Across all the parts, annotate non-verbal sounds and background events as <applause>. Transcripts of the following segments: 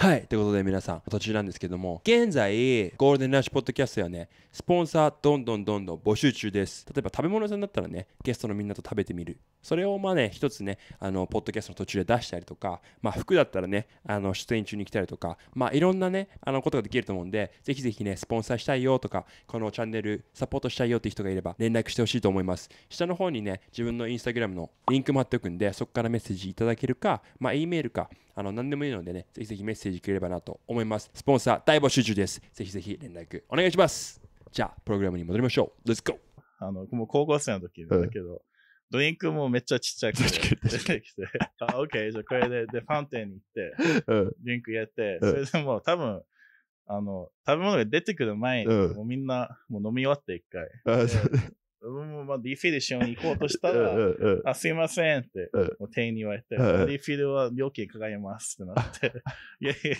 はい。ということで皆さん、途中なんですけども、現在、ゴールデンラッシュポッドキャストやね、スポンサーどんどんどんどん募集中です。例えば食べ物屋さんだったらね、ゲストのみんなと食べてみる。それをまあね、一つね、あの、ポッドキャストの途中で出したりとか、まあ服だったらね、あの、出演中に来たりとか、まあいろんなね、あの、ことができると思うんで、ぜひぜひね、スポンサーしたいよとか、このチャンネルサポートしたいよって人がいれば連絡してほしいと思います。下の方にね、自分のインスタグラムのリンクも貼っておくんで、そこからメッセージいただけるか、まあ E メールか、あの、何でもいいのでね、ぜひぜひメッセージしていければなと思います。スポンサー大募集中です。ぜひぜひ連絡お願いします。じゃあ、プログラムに戻りましょう。Let's go! あの、もう高校生の時だけど、うん、ドリンクもめっちゃちっちゃく出てきて、あ、OK、じゃあこれで、で、ファンテンに行って、ドリンクやって、それでもう多分、あの、食べ物が出てくる前に、もうみんな、もう飲み終わって一回。まあ、ディフィルション行こうとしたら、うんうんあすいませんって、もう店員に言われて、うんディフィルは料金かかりますってなって、<laughs> いやいやい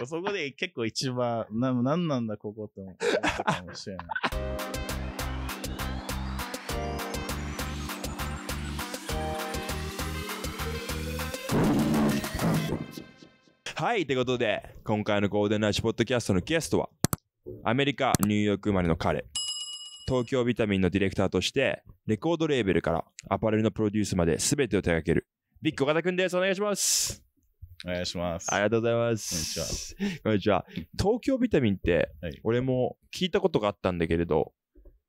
や、そこで結構一番、ななんなんだここって思ったかもしれない。はい、ということで、今回のゴールデンライシュポッドキャストのゲストは、アメリカ・ニューヨーク生まれの彼。東京ビタミンのディレクターとして、レコードレーベルからアパレルのプロデュースまで全てを手掛ける、ビッグ岡田くんです。お願いします。お願いします。ありがとうございます。こんにちは。こんにちは。東京ビタミンって、俺も聞いたことがあったんだけれど、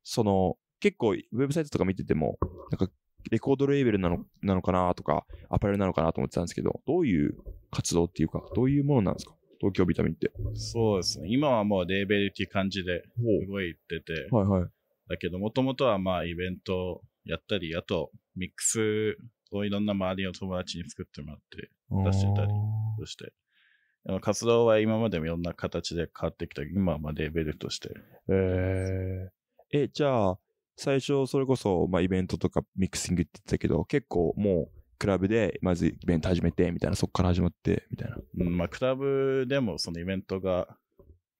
その、結構ウェブサイトとか見てても、なんかレコードレーベルなのなのかなとか、アパレルなのかなと思ってたんですけど、どういう活動っていうか、どういうものなんですか東京ビタミンって。そうですね。今はもうレーベルっていう感じで動いてて、はいはい、だけど、もともとはまあイベントやったり、あとミックスをいろんな周りの友達に作ってもらって出してたり、そして、活動は今までもいろんな形で変わってきた今はまあレベルとして。えー、え、じゃあ、最初それこそ、まあ、イベントとかミックスングって言ってたけど、結構もうクラブでまずイベント始めてみたいな、そこから始まってみたいな。うん、まあクラブでもそのイベントが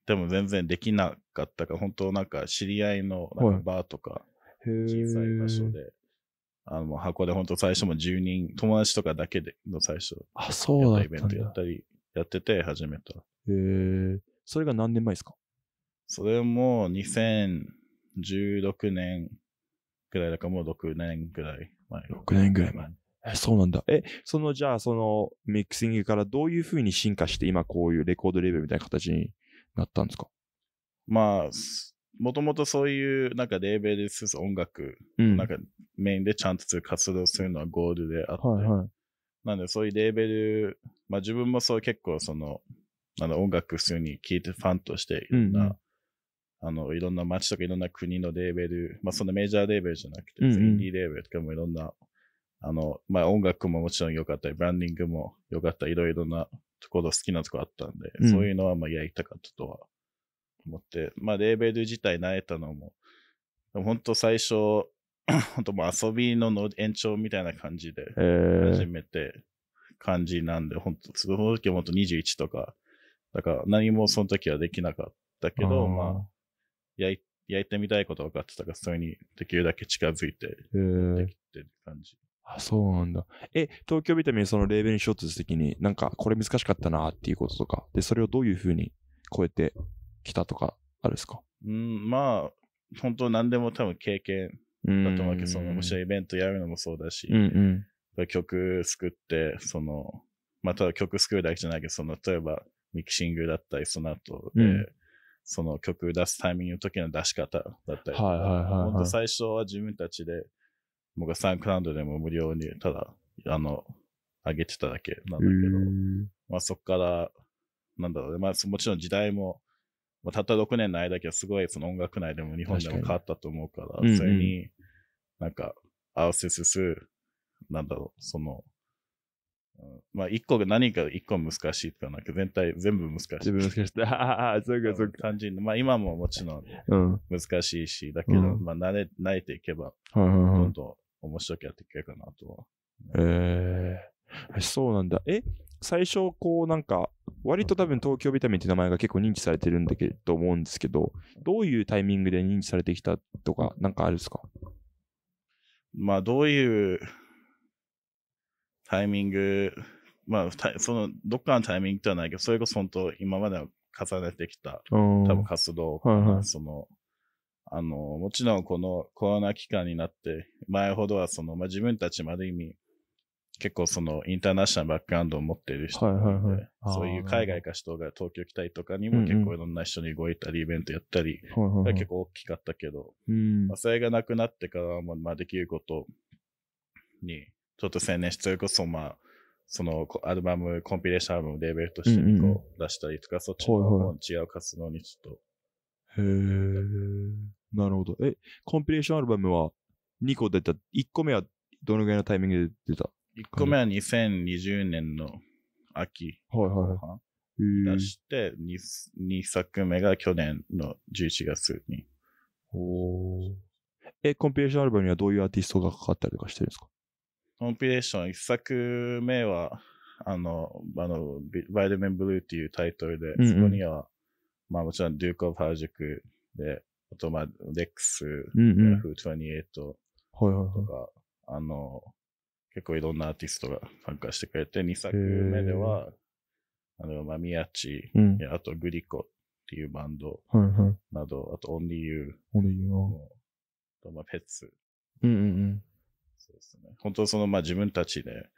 でも全然できなかったから、本当なんか知り合いのなんかバーとか、小さい場所で、あの、箱で本当最初も10人、友達とかだけでの最初、あ、そうだイベントやったり、やってて始めた。へえ。それが何年前ですかそれも2016年くらいだかもう6年くらい前。6年くらい前。え、そうなんだ。え、その、じゃあ、その、ミックスイングからどういうふうに進化して、今こういうレコードレベルみたいな形になったんですかまあ、もともとそういう、なんかレーベルす音楽、うん、なんかメインでちゃんと活動するのはゴールであって、はいはい、なんでそういうレーベル、まあ自分もそう結構その、あの音楽普通に聴いてファンとして、いろんな、うんうんあの、いろんな街とかいろんな国のレーベル、まあそんなメジャーレーベルじゃなくて、うんうん、インディーレーベルとかもいろんな、あの、まあ音楽ももちろん良かったり、ブランディングも良かったり、いろいろなところ好きなとこあったんで、うん、そういうのはまあやりたかったとは思って、まあレーベル自体慣れたのも、本当最初、<coughs> 本当もう遊びのの延長みたいな感じで始めて感じなんで、本当その時は本当21とか、だから何もその時はできなかったけど、あまあ、やい、やいてみたいこと分かってたから、それにできるだけ近づいて、できてる感じ。えーあ、そうなんだ。え、東京ビタミンそのレーベルにしようとするときに、なんかこれ難しかったなっていうこととか、で、それをどういうふうに超えてきたとか、あるですかうん、まあ、本当何でも多分経験だと思うけど、その、ろしイベントやるのもそうだし、うんうん、曲作って、その、まあ、ただ曲作るだけじゃないけど、その、例えばミキシングだったり、その後で、うん、その曲出すタイミングの時の出し方だったりとか、はいはいはい、はい、本当最初は自分たちで僕はサンクラウンドでも無料に、ただ、あの、上げてただけなんだけど、まあそこから、なんだろうね、まあもちろん時代も、まあ、たった6年の間だけはすごいその音楽内でも日本でも変わったと思うから、かそれに、なんか、合わせすす、なんだろう、その、まあ、一個が何か一個難しいとかなんか全体、全部難しい。全部難しい。ああ、そうか、そうか。単まあ今ももちろん難しいし、だけど、まあ慣れ、慣れていけば、どんどん面白くやっていけるなとは。ええー、そうなんだ。え、最初、こうなんか、割と多分東京ビタミンって名前が結構認知されてるんだけど、思うんですけど、どういうタイミングで認知されてきたとか、なんかあるっですかまあ、どういうタイミング、まあ、その、どっかのタイミングではないけど、それこそ本当、今までの重ねてきた、多分活動、はいはい、その、あの、もちろんこのコロナ期間になって、前ほどはその、まあ、自分たちもある意味、結構そのインターナショナルバックグラウンドを持っている人で、はいはいはい、そういう海外か人が東京来たりとかにも結構いろんな人に動いたり、イベントやったり、うんうん、結構大きかったけど、うん、まあ、それがなくなってからは、まあ、できることに、ちょっと専念して、それこそまあ、そのアルバム、コンピレーションアルバム、レーベルとしてこう出したりとか、うんうん、そっちの方に違う活動にちょっと、へなるほど。え、コンピレーションアルバムは2個出た、1個目はどのぐらいのタイミングで出た ?1 個目は2020年の秋。はいはいはい。出して、2, 2作目が去年の11月に。おえ、コンピレーションアルバムにはどういうアーティストがかかったりとかしてるんですかコンピレーション1作目は、あの、あの、バイルメンブルーっていうタイトルで、うんうん、そこには、まあもちろん、デューク・オブ・ハージュクで、あと、まあ、レックス、うんうん、F28 とか、はいはいはい、あの、結構いろんなアーティストが参加してくれて、2作目では、あの、ま、宮地、うん、あとグリコっていうバンドなど、はいはい、あとオンリーユー。オンリーユー。と、まあ、ペッツ。うんうんうん。そうですね。本当その、まあ、自分たちで、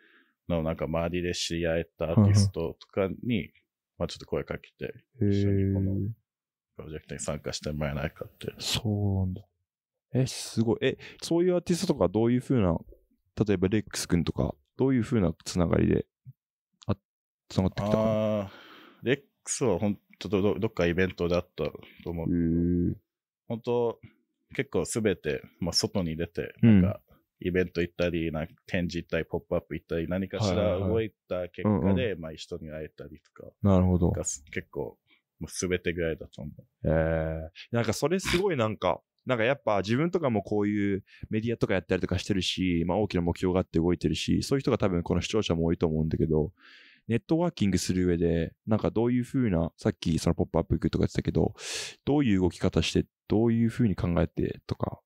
のなんか周りで知り合えたアーティストとかに、はいはい、まあ、ちょっと声かけて、一緒にこのプロジェクトに参加してもらえないかって。そうなんだ。え、すごい。え、そういうアーティストとかどういうふうな、例えばレックス君とか、どういうふうなつながりで、あ、つながってきたかレックスは本当ど、どっかイベントだったと思う。本当、結構すべて、まあ、外に出て、なんか、イベント行ったり、なんか展示行ったり、ポップアップ行ったり、何かしら動いた結果で、まあ一緒に会えたりとか。なるほど。結構もうすべてぐらいだと思う。えー、なんかそれすごいなんか、なんかやっぱ自分とかもこういうメディアとかやったりとかしてるし、まあ大きな目標があって動いてるし、そういう人が多分この視聴者も多いと思うんだけど、ネットワーキングする上で、なんかどういうふうな、さっきそのポップアップ行くとか言ってたけど、どういう動き方して、どういうふうに考えてとか。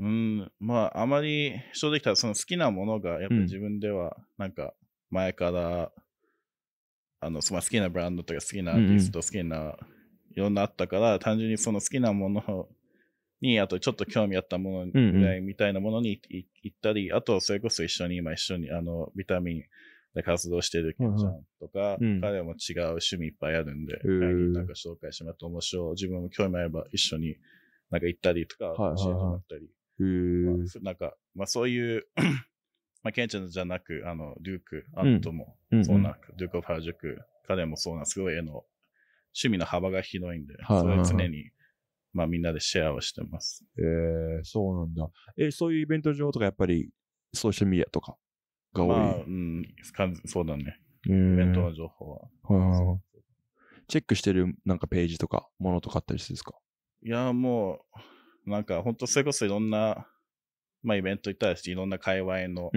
うん、まああまり正直たその好きなものがやっぱ自分ではなんか前からあの、まあ、好きなブランドとか好きなアーティスト、好きな、いろんなあったから、単純にその好きなものに、あとちょっと興味あったものぐらいみたいなものに行ったり、うんうん、あとそれこそ一緒に今一緒にあの、ビタミンで活動してるけんちゃんとか、うん、彼も違う趣味いっぱいあるんで、うん、なんか紹介してもらって面白い。自分も興味あれば一緒になんか行ったりとか、教えてもらったり。まあ、なんか、まあそういう <coughs> まあ、ケンちゃんじゃなく、あの、デューク、アントも、そうなく、うんデューク・オフ・ハージュク、彼もそうな、すごい絵の、趣味の幅が広いんで、はそれ常に、まあ、みんなでシェアをしてます。ええー、そうなんだ。えそういうイベント上とか、やっぱり、ソーシャルメディアとかが多い、まあ、うん、そうだね。イベントの情報は。はい。チェックしてる、なんかページとか、ものとかあったりするんですかいや、もう、なんか、本当それこそいろんな、まあイベント行ったらいろんな界隈の、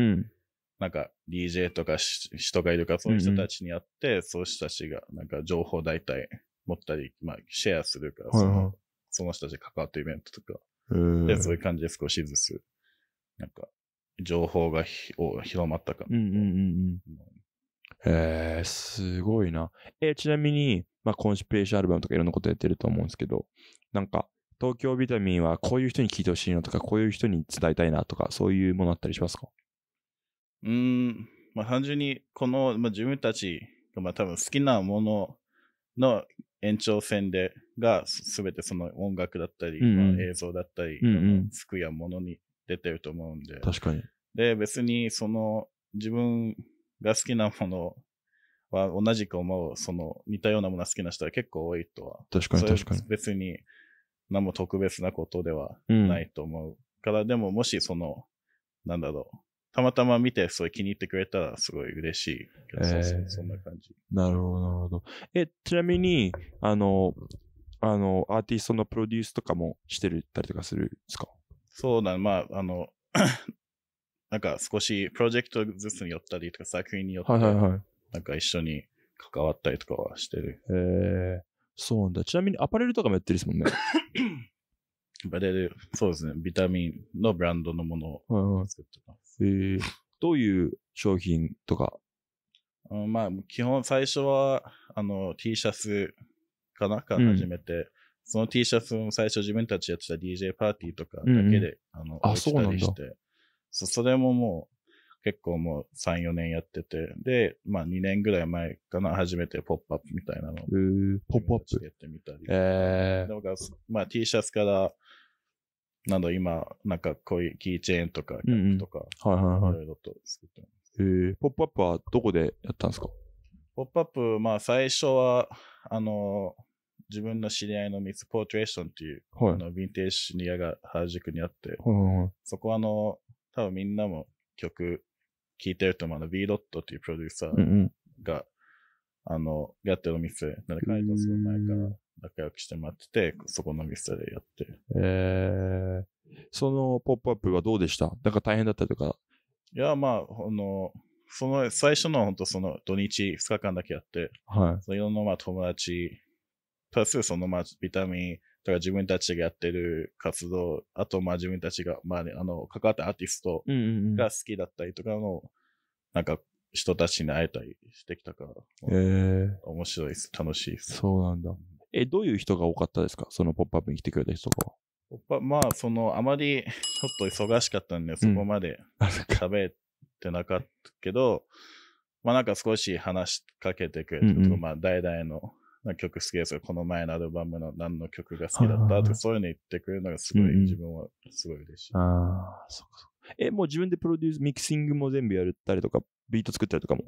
なんか DJ とか人がいるかそういう人たちに会って、うんうん、そういう人たちがなんか情報大体持ったり、まあシェアするからその、その人たち関わったイベントとか、で、そういう感じで少しずつ、なんか情報がひお広まったかな。うんうんうんえー、すごいな。えー、ちなみに、まあ、コンシピレーションアルバムとかいろんなことやってると思うんですけど、なんか、東京ビタミンはこういう人に聞いてほしいのとか、こういう人に伝えたいなとか、そういうものあったりしますかうん、まあ単純にこの、まあ自分たちが、まあ多分好きなものの延長線で、が全てその音楽だったり、うんうん、まあ、映像だったり、服やものに出てると思うんで。確かに。で、別にその自分が好きなものは同じく思う、その似たようなものが好きな人は結構多いとは。確かに確かに。別に何も特別なことではないと思う、うん、から、でももしその、なんだろう、たまたま見て、それ気に入ってくれたらすごい嬉しいえー、そうそんな感じ。なるほど、なるほど。え、ちなみに、あの、あの、アーティストのプロデュースとかもしてるたりとかするんですかそうだ、まあ、あの、<coughs> なんか少しプロジェクトずつによったりとか作品によって、なんか一緒に関わったりとかはしてる。へ、はいはい、えーそうなんだ。ちなみにアパレルとかもやってるですもんね。バ <coughs> レル、そうですね。ビタミンのブランドのものを作ってます。はいはい、えー、どういう商品とかあまあ、基本最初は、あの、T シャツかなから始めて、うん、その T シャツも最初自分たちやってた DJ パーティーとかだけで、うんあの、あ、そうなんだ。そそれもも結構もう3、4年やってて、で、まあ2年ぐらい前かな、初めてポップアップみたいなのを、ポップアップやってみたり。えー、なんか、まあ T シャツから、なんだ今、なんかこういうキーチェーンとか、キャップとか、うんうん、はいはいはい。いろいろと作ってます。えー、ポップアップはどこでやったんですかポップアップ、まあ最初は、あの、自分の知り合いのミスポートレーションっていう、はい、あのヴィンテージシニアが原宿にあって、はいはいはい、そこはあの、多分みんなも曲聞いてると、まだ B ドットっていうプロデューサーが、あの、やってるお店、なんか、そのする前から仲良くしてもらってて、そこの店でやってる。えー、そのポップアップはどうでしたなんか大変だったとか。いや、まあ、あの、その最初の本当その土日2日間だけやって、はい。そのいろんなまあ友達、プラスそのまあビタミンとか自分たちがやってる活動、あとまあ自分たちが、まあね、あの、関わったアーティストが好きだったりとかの、うんうんなんか人たちに会えたりしてきたから、えー、面白いです。楽しいです。そうなんだ。え、どういう人が多かったですかそのポップアップに来てくれた人が。まあ、その、あまり、ちょっと忙しかったんで、そこまで食ってなかったけど、うん、まあなんか少し話しかけてくれたとか、うんうん、まあ、代々の曲好きですよ。この前のアルバムの何の曲が好きだったとか、そういうの言ってくれるのがすごい、うん、自分はすごい嬉しい。ああ、そっかそっか。え、もう自分でプロデュース、ミキシングも全部やったりとか、ビート作ったりとかも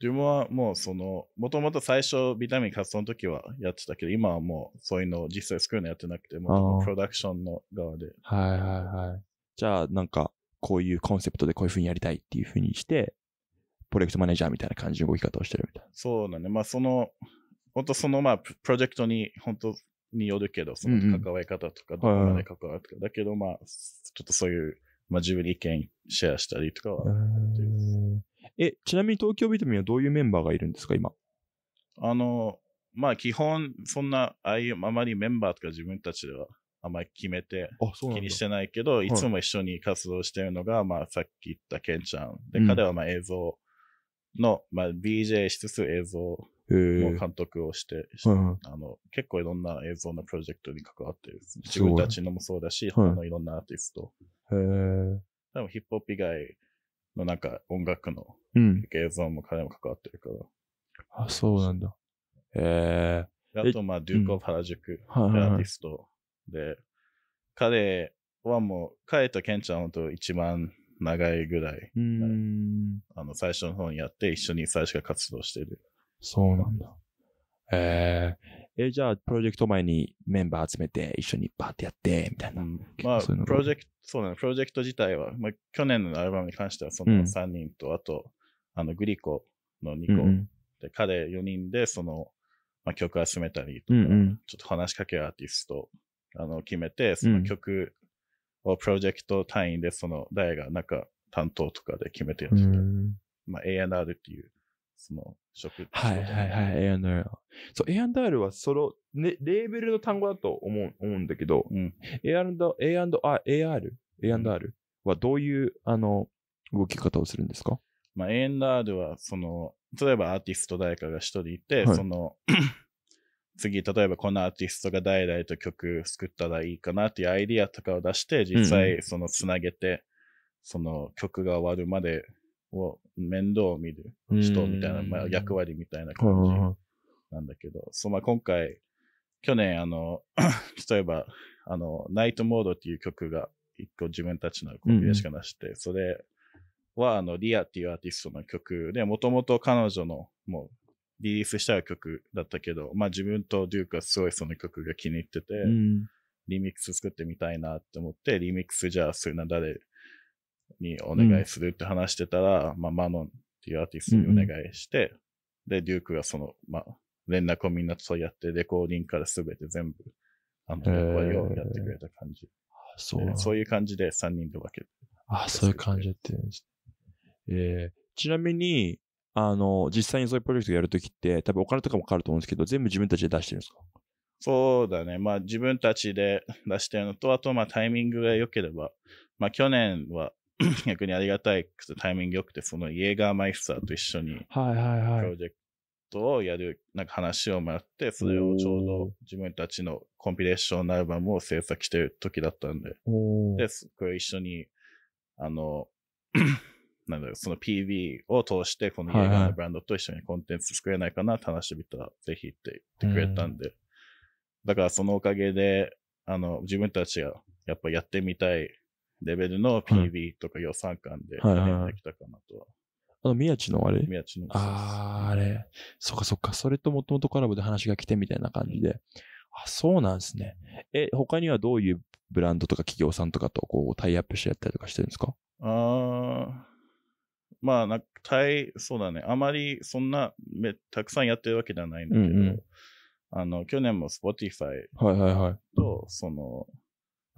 自分はもうその、もともと最初ビタミン活動の時はやってたけど、今はもうそういうのを実際作るのやってなくて、もうプロダクションの側で。はいはいはい。じゃあなんか、こういうコンセプトでこういうふうにやりたいっていうふうにして、プロジェクトマネージャーみたいな感じの動き方をしてるみたいな。そうだね。まあその、本当そのまあ、プロジェクトに、本当によるけど、その関わり方とか、どこまで関わるとか、だけどまあ、ちょっとそういう、まあ、自分で意見シェアしたりとかはえ、ちなみに東京ビタミンはどういうメンバーがいるんですか、今。あの、まあ基本、そんな、ああいう、あまりメンバーとか自分たちではあんまり決めて、気にしてないけど、いつも一緒に活動してるのが、はい、まあさっき言ったケンちゃん。で、うん、彼はまあ映像の、まあ BJ しつつ映像監督をして、あの、結構いろんな映像のプロジェクトに関わってる。自分たちのもそうだし、はい、のいろんなアーティスト。へ多分ヒップホップ以外のなんか音楽の映像も彼も関わってるから。あ、そうなんだ。へえ。あと、まあ、デューコ・原宿、アーティストで、彼はもう、彼とケンちゃんと一番長いぐらい、あの、最初の方にやって一緒に最初から活動してる。そうなんだ。えー、えじゃあ、プロジェクト前にメンバー集めて、一緒にバーってやって、みたいな。うん、まあ、プロジェクト、そうプロジェクト自体は、まあ、去年のアルバムに関しては、その3人と、うん、あと、あの、グリコの2個、うんで、彼4人で、その、まあ、曲集めたりとか、うんうん、ちょっと話しかけアーティスト、あの、決めて、その曲をプロジェクト単位で、その、誰がなんか担当とかで決めてやってた。まあ、A&R っていう、その、職はいはいはい、A&R。そう、A&R はその、ね、レーベルの単語だと思う、思うんだけど、うん、A&R、AR、はどういう、あの、動き方をするんですかまあ、A&R は、その、例えばアーティスト誰かが一人いて、はい、その、<clears throat> 次、例えばこのアーティストが代々と曲作ったらいいかなっていうアイディアとかを出して、実際そのつなげて、その曲が終わるまでを面倒を見る人みたいな、まあ、役割みたいな感じなんだけど、そうまあ、今回、去年、あの <coughs> 例えば、あの、ナイトモードっていう曲が一個自分たちのコンビでしかなして、うん、それは、あの、リアっていうアーティストの曲で、もともと彼女の、もう、リリースした曲だったけど、まあ自分とデュークはすごいその曲が気に入ってて、うん、リミックス作ってみたいなって思って、リミックスじゃあそれな誰にお願いするって話してたら、うん、まあ、マノンっていうアーティストにお願いして、うんうん、で、デュークがその、まあ、連絡をみんなとやって、レコーディングからすべて全部、あの、役をやってくれた感じ。そう、そういう感じで3人で分けて。あ、そういう感じって。えー、ちなみに、あの、実際にそういうプロジェクトやるときって、多分お金とかもかかると思うんですけど、全部自分たちで出してるんですかそうだね。まあ自分たちで出してるのと、あとまあタイミングが良ければ、まあ去年は <clears throat> 逆にありがたいくてタイミング良くて、そのイエーガーマイスターと一緒に、プロジェクトをやる、なんか話をもらって、それをちょうど自分たちのコンピレーションアルバムを制作してる時だったんで、で、これ一緒に、あの、<clears throat> なんだろう、その PV を通して、このイエーガーのブランドと一緒にコンテンツ作れないかなって話してみたら、ぜひって言ってくれたんで、だからそのおかげで、あの、自分たちがやっぱやってみたいレベルの PV とか予算感ではいはいできたかなとは。あの、宮地のあれ宮地の。ああれ。そっかそっか。それともともとコラボで話が来てみたいな感じで。あ、そうなんですね。え、他にはどういうブランドとか企業さんとかとこうタイアップしてやったりとかしてるんですかあーまあ、なんか、タイ、そうだね。あまり、そんなめ、たくさんやってるわけではないんだけど、うんうんあの、去年も Spotify はいはいはい。と、その、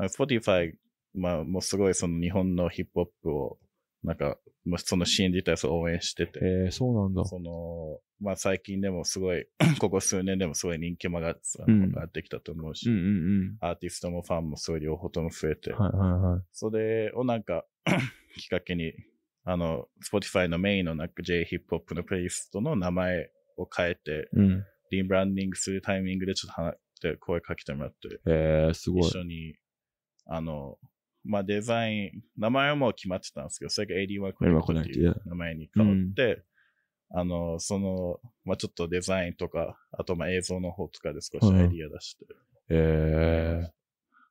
Spotify まあ、もうすごいその日本のヒップホップを、なんか、そのシーン自体を応援してて。えー、そうなんだ。その、まあ最近でもすごい、<coughs> ここ数年でもすごい人気も上がってきたと思うし、うんうんうんアーティストもファンもそういう両方とも増えて、はいはいはい、それをなんか <coughs> きっかけに、あの、Spotify のメインのなんか J ヒップホップのプレイリストの名前を変えて、うん、リブランディングするタイミングでちょっと話して声かけてもらって、えー、すごい。一緒に、あの、まあデザイン、名前はもう決まってたんですけど、それが AD1 コネクっていう名前に変わって、あの、その、まあちょっとデザインとか、あとまあ映像の方とかで少しアイディア出してる。ええー、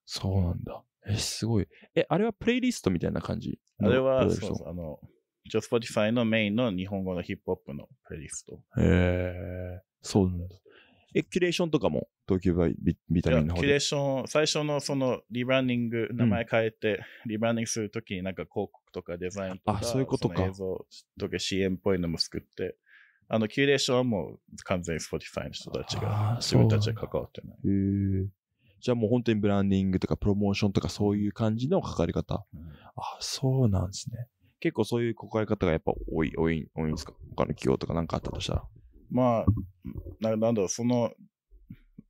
そうなんだ。え、すごい。え、あれはプレイリストみたいな感じあれは、そうです。あの、一応 Spotify のメインの日本語のヒップホップのプレイリスト。へえー、そうなんだ。え、キュレーションとかも東急ビビタミンの方キュレーション、最初のそのリブランディング、名前変えて、リブランディングするときになんか広告とかデザインとか、あ、そういうことか。映像とか CM っぽいのも作って、あの、キュレーションはもう完全に Spotify の人たちが、自分たちが関わってない。へじゃあもう本当にブランディングとかプロモーションとかそういう感じのかかり方。うん、あ、そうなんですね。結構そういう関わり方がやっぱ多い、多い、多いんですか他の企業とかなんかあったとしたら。まあ、ななんだろう、その、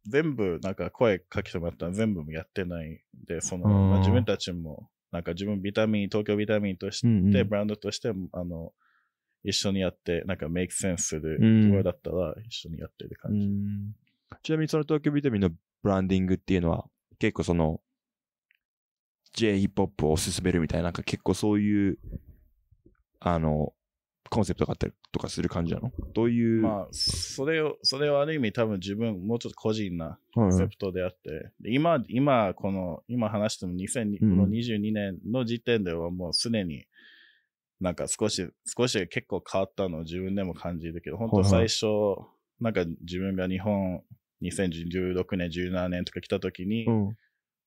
全部、なんか声かけてもらったら全部やってないで、その、まあ、自分たちも、なんか自分ビタミン、東京ビタミンとして、うんうん、ブランドとして、あの、一緒にやって、なんかメイクセンスするところだったら一緒にやってる感じ。ちなみにその東京ビタミンのブランディングっていうのは、結構その、J ヒップホップを進めるみたいな、なんか結構そういう、あの、コンセプトがあったりとかする感じなのどういう。まあ、それを、それはある意味多分自分、もうちょっと個人なコンセプトであって、はいはい、今、今、この、今話しても2022年の時点ではもうすでに、なんか少し、少し結構変わったのを自分でも感じるけど、本当最初、はいはい、なんか自分が日本、2016年、17年とか来た時に、うん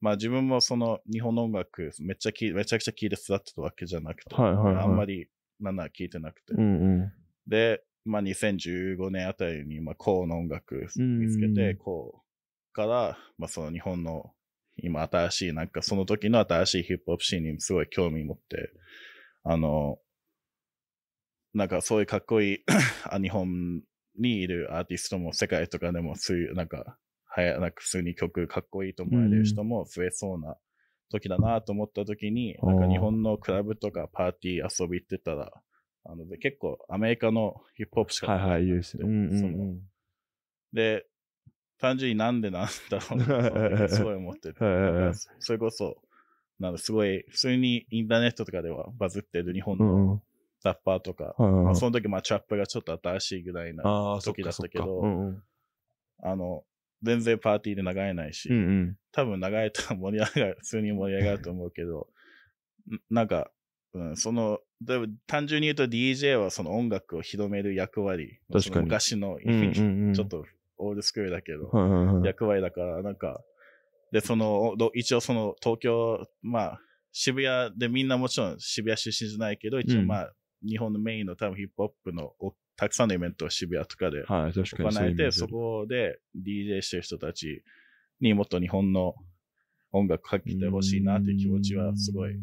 まあ自分もその日本の音楽めっちゃめちゃくちゃ聴いて育ってたわけじゃなくて、あんまりなんなら聴いてなくて、うんうん、で、まあ、2015年あたりに、まあ、こうの音楽見つけて、こうから、まあ、その日本の今新しい、なんかその時の新しいヒップホップシーンにすごい興味持って、あの、なんかそういうかっこいい <coughs> 日本にいるアーティストも世界とかでもそういう、なんか、はや、なんか普通に曲かっこいいと思われる人も増えそうな時だなと思った時に、なんか日本のクラブとかパーティー遊び行ってたら、あので結構アメリカのヒップホップしかない。はいはい、ですね。うんで、単純になんでなんだろうって <laughs> すごい思ってる。それこそ、なんかすごい、普通にインターネットとかではバズってる日本のラッパーとか、うんうんまあ、その時まあチャップがちょっと新しいぐらいな時だったけど、うんうん、あの、全然パーティーで流れないし、うんうん、多分流れたら盛り上がる、普通に盛り上がると思うけど、<laughs> なんか、うん、その、単純に言うと DJ はその音楽を広める役割。確かに。昔の、ちょっとオールスクールだけど、役割だから、なんか、で、その、一応その東京、まあ、渋谷でみんなもちろん渋谷出身じゃないけど、一応まあ、うん、日本のメインの多分ヒップホップのたくさんのイベントを渋谷とかで行えて、はい、そこで DJ してる人たちにもっと日本の音楽かけてほしいなという気持ちはすごい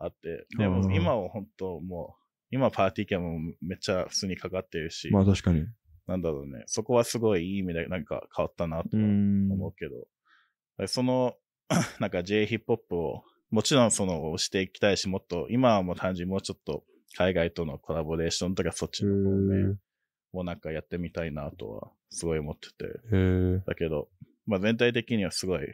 あって、でも今は本当もう、今パーティー券もめっちゃ普通にかかってるし。まあ確かに。なんだろうね。そこはすごいいい意味でなんか変わったなと思うけど。その、<coughs> なんか J ヒップホップを、もちろんその、していきたいし、もっと、今はもう単純にもうちょっと海外とのコラボレーションとかそっちの方面もなんかやってみたいなとはすごい思ってて。だけど、まあ全体的にはすごい、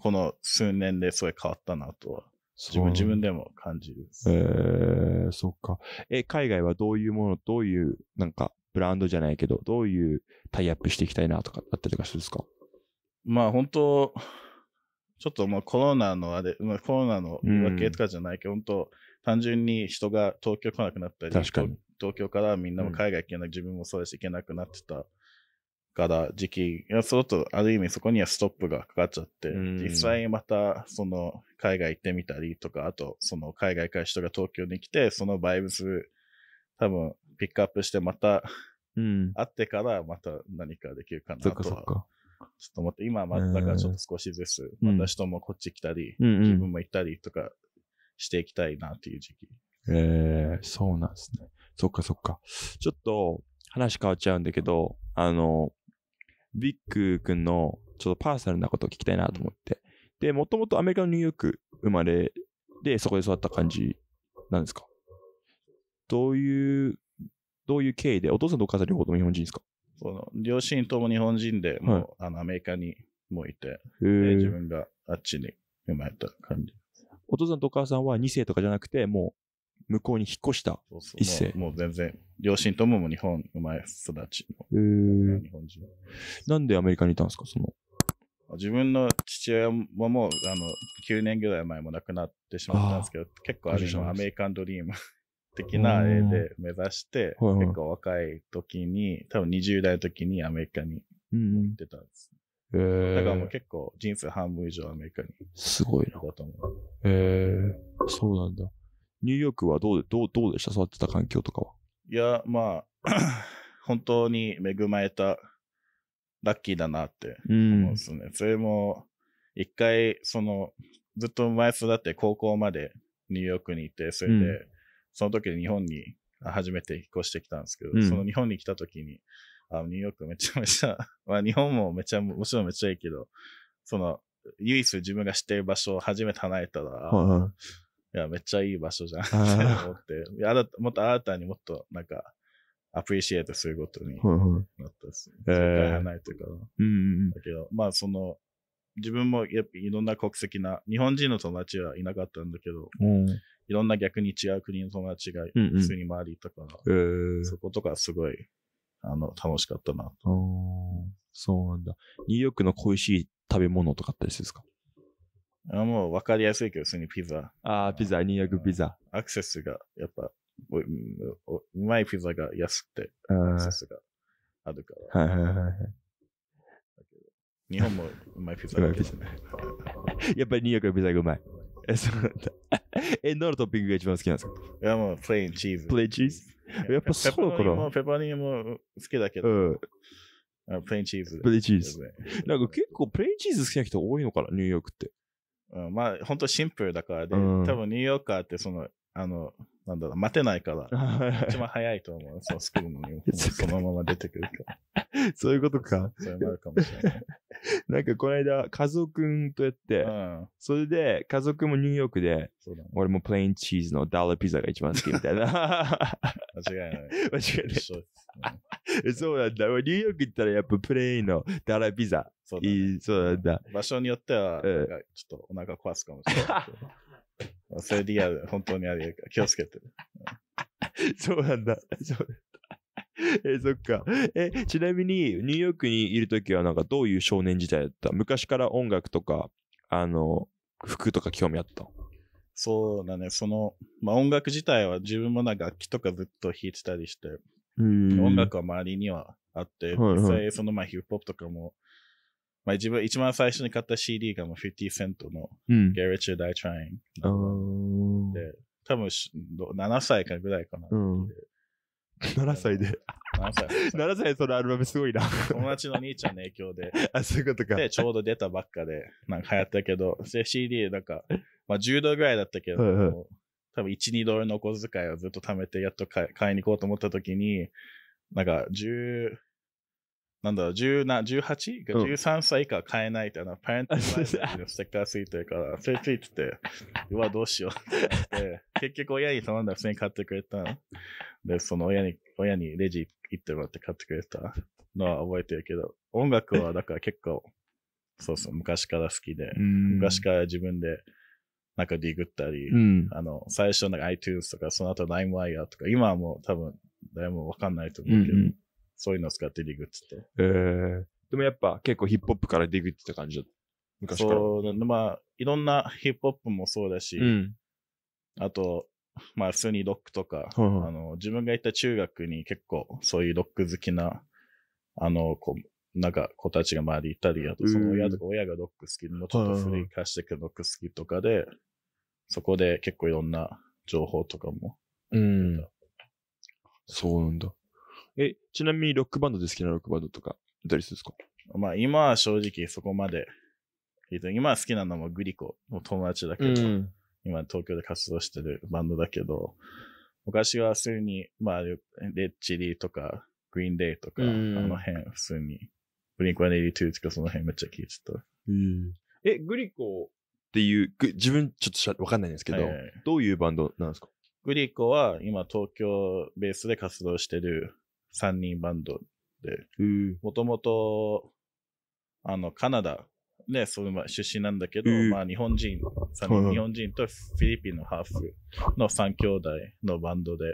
この数年ですごい変わったなとは自分、自分でも感じる。えー、そっか。え、海外はどういうもの、どういう、なんか、ブランドじゃないけど、どういうタイアップしていきたいなとか、あったりとかするんですかまあ、本当ちょっとまあコロナのあれ、まあ、コロナの言い訳とかじゃないけど、うん、本当単純に人が東京来なくなったり、東京からみんなも海外行けなく、うん、自分もそうです行けなくなってたから時期そろそろある意味そこにはストップがかかっちゃって、実際にまたその海外行ってみたりとか、あとその海外から人が東京に来て、そのバイブス多分ピックアップしてまた、うん、会ってからまた何かできるかなとは。そっかそっかちょっと思って、今はまだからちょっと少しずつ、また人もこっち来たり、自分も行ったりとかしていきたいなっていう時期。ええー、そうなんですね。そっかそっか。ちょっと話変わっちゃうんだけど、あの、ビッグ君のちょっとパーソナルなことを聞きたいなと思って。で、もともとアメリカのニューヨーク生まれで、そこで育った感じなんですかどういう、どういう経緯で、お父さんとお母さん両方とも日本人ですかその両親とも日本人で、もう、はい、あのアメリカにもいて、自分があっちに生まれた感じ。お父さんとお母さんは2世とかじゃなくて、もう向こうに引っ越した一世。もう全然、両親ともも日本生まれ育ちの、えー、日本人。なんでアメリカにいたんですか、その。自分の父親ももうあの9年ぐらい前も亡くなってしまったんですけど、結構ある種アメリカンドリーム的な絵で目指して、はいはい、結構若い時に、多分20代の時にアメリカに行ってたんです。うん、だからもう結構人生半分以上アメリカに。すごいな。へえー、そうなんだ。ニューヨークはどうで、どう、どうでした育ってた環境とかは。いや、まあ、<coughs> 本当に恵まれた、ラッキーだなって思うんですね。うん、それも、一回、その、ずっと前育って高校までニューヨークに行って、それで、うん、その時に日本に初めて引っ越してきたんですけど、うん、その日本に来た時に、あニューヨークめちゃめちゃ、<laughs> まあ日本もめちゃ、もちろんめちゃいいけど、その、唯一自分が知ってる場所を初めて離れたら、はいはい、いや、めっちゃいい場所じゃん <laughs> って思って、いやだもっと新たにもっとなんか、アプリシエイトすることになったですね。ないというかだけど、まあその、自分もやっぱいろんな国籍な、日本人の友達はいなかったんだけど、うん、いろんな逆に違う国の友達が普通に周りいかうんうん、そことかすごい、あの、楽しかったなと。そうなんだ。ニューヨークの恋しい食べ物とかあったりするんですかあもう分かりやすいけど、普通にピザ。ああ、ピザ、ニーヨークピザ。アクセスが、やっぱ、うまいピザが安くて、アクセスがあるから。はいはいはい日本もうまいピザが。<laughs> やっぱりニューヨークピザがうまい。え、そうなんだ。<laughs> え、どのトッピングが一番好きなんですかいや、もう、プレインチーズ。プレインチーズやっぱそうかな。ペパニーも好きだけど。うん。プレインチーズ。プレインチーズ。なんか結構プレインチーズ好きな人多いのかな、ニューヨークって。うん、まあ、本当シンプルだからで、多分ニューヨーカーってその、あの、なんだろう、待てないから、<laughs> 一番早いと思う。そう、スクリに。<laughs> そのまま出てくるから。<laughs> そういうことか。そうなるかもしれない。なんかこの間、家族くんとやって、うん、それで、家族もニューヨークで、ね、俺もプレインチーズのダーラピザが一番好きみたいな。間違いない。間違いない。そう,、ね、そうなんだ。ニューヨーク行ったらやっぱプレインのダーラピザ。そうなんだ。場所によっては、ちょっとお腹壊すかもしれない。それリアル、本当にありやから気をつけて。<laughs> そうなんだ。そう <laughs> え、そっか。え、ちなみに、ニューヨークにいるときは、なんかどういう少年時代だった昔から音楽とか、あの、服とか興味あったそうだね、その、まあ、音楽自体は自分もなんか楽器とかずっと弾いてたりして、音楽は周りにはあって、はいはい、実際そのまあヒップホップとかもまあ自分一番最初に買った CD がもう50セントの Garage Die t r y i で、多分7歳かぐらいかな。うん、7歳で。7歳。7 <laughs> 歳そのアルバムすごいな。友達の兄ちゃんの影響で。<laughs> あ、そういうことか。で、ちょうど出たばっかで、なんか流行ったけど、CD なんか、まあ10ドルぐらいだったけど、多分1、2ドルのお小遣いをずっと貯めて、やっと買いに行こうと思った時に、なんか10、なんだろう、18?13、十三歳以下買えないってあの、パレントのステッカーついてるから、<laughs> それついてて、うわ、どうしようって <laughs> 結局親に頼んだら普通に買ってくれたの。で、その親に、親にレジ行ってもらって買ってくれたのは覚えてるけど、音楽はだから結構、そうそう、昔から好きで、昔から自分で、なんかディグったり、うん、あの、最初の iTunes とか、その後 LimeWire とか、今はもう多分、誰もわかんないと思うけど、うんうんそういうのを使ってディグってて。えー、でもやっぱ結構ヒップホップからディグってた感じだった。昔から。そう、まあ、いろんなヒップホップもそうだし、うん、あと、まあ普通にロックとか、うん、あの、自分が行った中学に結構そういうロック好きな、あの、こう、なんか子たちが周りいたり、あとその親とか親がロック好き、もうちょっとーカーしてくるロック好きとかで、そこで結構いろんな情報とかも。うん。そうなんだ。え、ちなみにロックバンドで好きなロックバンドとか、いたりするんですかまあ今は正直そこまで、えっ、と今好きなのもグリコの友達だけど、うん、今東京で活動してるバンドだけど、昔は普通に、まあ、レッチリとか、グリーンデイとか、うん、あの辺普通に、ブリンク182とかその辺めっちゃ聞いてた。うん、え、グリコっていう、自分ちょっとわかんないんですけど、はいはい、どういうバンドなんですかグリコは今東京ベースで活動してる3人バンドで、もともと、あの、カナダね、その出身なんだけど、まあ日本人、三人。日本人とフィリピンのハーフの3兄弟のバンドで、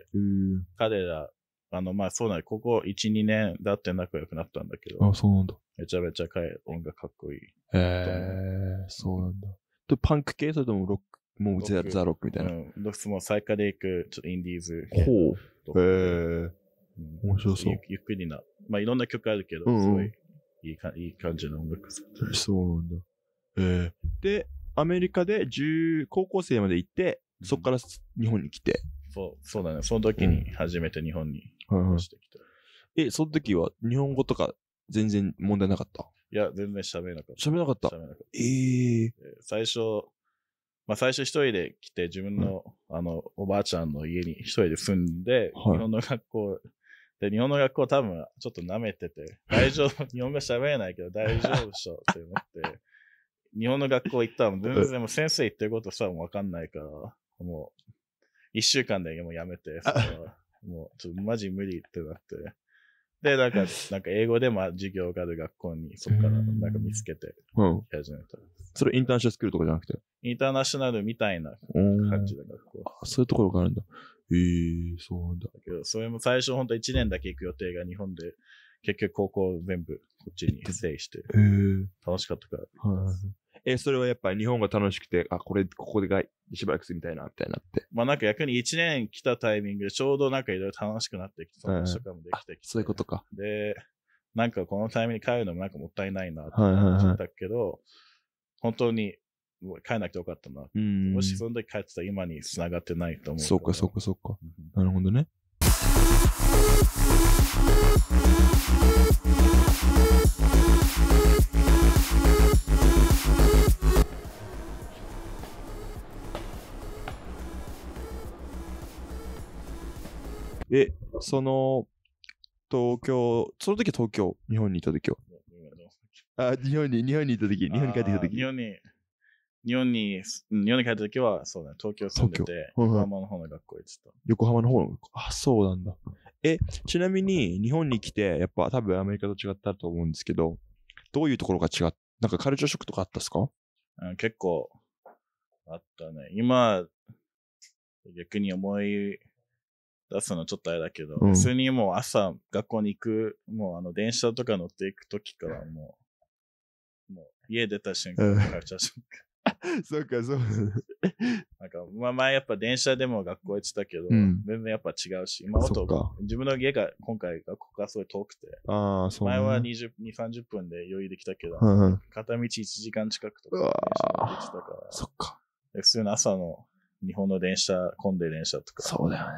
彼ら、あの、まあそうなんここ1、2年だって仲良くなったんだけど、あ、そうなんだ。めちゃめちゃかい音楽かっこいい。へえー、そうなんだ。とパンク系それともロック、もうザ・ロックみたいな。うん、ロックもサイカデイク、ちょっとインディーズ。ほう。へえー。面白そう。ゆっくりな。まあ、いろんな曲あるけど、うんうん、すごい、いいかいい感じの音楽そうなんだ。えー、で、アメリカで高校生まで行って、そこから日本に来て。そう、そうだね。その時に初めて日本に来してきた、うんはいはい。え、その時は日本語とか全然問題なかったいや、全然喋れなかった。喋れなかった。喋れなかった。ええー、最初、まあ最初一人で来て、自分の、うん、あの、おばあちゃんの家に一人で住んで、はい、日本の学校で、日本の学校多分ちょっと舐めてて、大丈夫、<laughs> 日本語喋れないけど大丈夫でしょって思って、日本の学校行ったら全然もう先生言ってることさ、わかんないから、もう、一週間でもうやめて、そもうちょっとマジ無理ってなって。で、なんか、なんか英語でまあ授業がある学校に、そこからなんか見つけて、始めた、それインターナショナルスクールとかじゃなくてインターナショナルみたいな感じの学校。そういうところがあるんだ。ええー、そうなんだ。だけど、それも最初本当1年だけ行く予定が日本で、結局高校全部こっちに制して、楽しかったから。えー、それはやっぱ日本が楽しくて、あ、これ、ここでがしばらく住みたいな、みたいなって。まあなんか逆に1年来たタイミングでちょうどなんかいろいろ楽しくなってきて、友達人かもできてきて、そういうことか。で、なんかこのタイミングに帰るのもなんかもったいないな、って思っちゃったけど、はいはいはい、本当に帰らなくてよかったな。もしその時帰ってたら今に繋がってないと思う。そっか、そっか、そうか。なるほどね。え、その、東京、その時東京、日本にいた時は。あ、日本に、日本にいた時、日本に帰ってきた時。日本に日本に、日本に帰った時は、そうだね、東京住んでて、横浜の方の学校行ってた。横浜の方のあ、そうなんだ。え、ちなみに、日本に来て、やっぱ多分アメリカと違ったと思うんですけど、どういうところが違ったなんかカルチャーショックとかあったっすか、結構、あったね。今、逆に思い出すのちょっとあれだけど、うん、普通にもう朝学校に行く、もうあの電車とか乗っていく時からもう、もう家出た瞬間、カルチャーショック。<laughs> そうか、そう。<laughs> なんか、まあ前やっぱ電車でも学校行ってたけど、うん、全然やっぱ違うし、今音が、自分の家が今回学校がすごい遠くて、あそう、ね、前は20、2、30分で余裕できたけど、うんうん、片道1時間近くとか電車たから、そっか。普通の朝の日本の電車、混んで電車とか。そうだよね。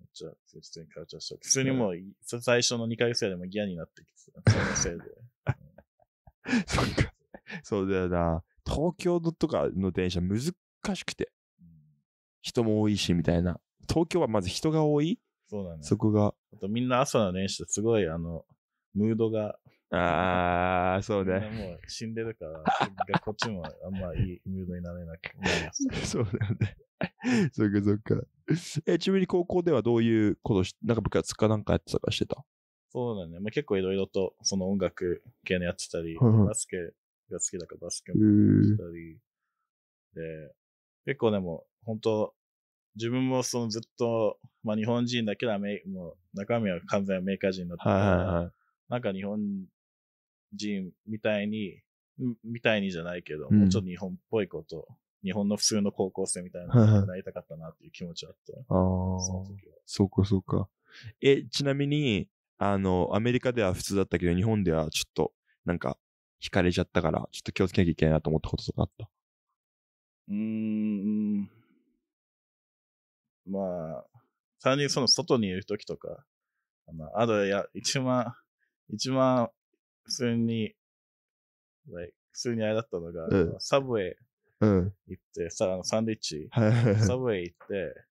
めっちゃ、普通にカルチャーショック。普通にもう、最初の2回生でも嫌になってきてた。そのせいで。うん、そっか。そうだよな。東京とかの電車難しくて、人も多いしみたいな。東京はまず人が多いそうだね。そこが。あとみんな朝の練習すごいあの、ムードが。ああ、そうね。もう死んでるから、<laughs> こっちもあんまいいムードになれなくな <laughs> そうだよね。<laughs> そっかそっか。え、ちなみに高校ではどういうことし、なんか部活かなんかやってたかしてたそうだね。まあ、結構いろいろと、その音楽系のやってたり、バスケが好きだからバスケもしたり、で、結構でも、本当自分もそのずっと、まあ日本人だけだ、もう中身は完全メーカー人だったから、はいはい、なんか日本人みたいに、みたいにじゃないけど、うん、もうちょっと日本っぽいこと、日本の普通の高校生みたいなのになりたかったなっていう気持ちあった。ああ。そうかそうか。え、ちなみに、あの、アメリカでは普通だったけど、日本ではちょっと、なんか、惹かれちゃったから、ちょっと気をつけなきゃいけないなと思ったこととかあったうーん。まあ、単にその外にいるときとか、あの、あと、いや、一番、一番、普通に、普通にあれだったのが、うん、サブウェイ行って、さ、あの、サンドイッチ、サブウェイ行って、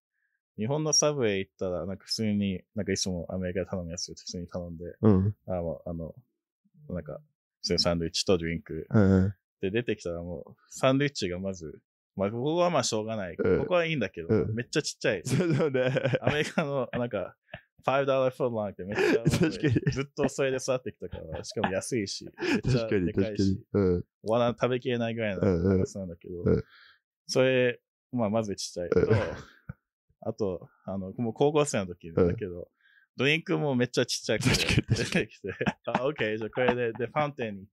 日本のサブウェイ行ったら、なんか普通に、なんかいつもアメリカで頼みやすて普通に頼んで、うん、あの、あの、なんか、サンドイッチとドリンク。うん。で、出てきたらもう、サンドイッチがまず、まあ、ここはまあしょうがない。こうんこはいいんだけど、うんめっちゃちっちゃい。<laughs> そうね。アメリカの、なんか、5ドルフォーマンってめっちゃ、ずっとそれで育ってきたから、しかも安いし、めっちゃ確かに、でか確いかしに、。うん。わな食べきれないぐらいのううさなんだけど、うんそれ、まあ、まずちっちゃいと、うんあと、あの、もう高校生の時だけど、ドリンクもめっちゃちっちゃくて、出てきて、あ、OK、じゃあこれで、で、ファンテンに行っ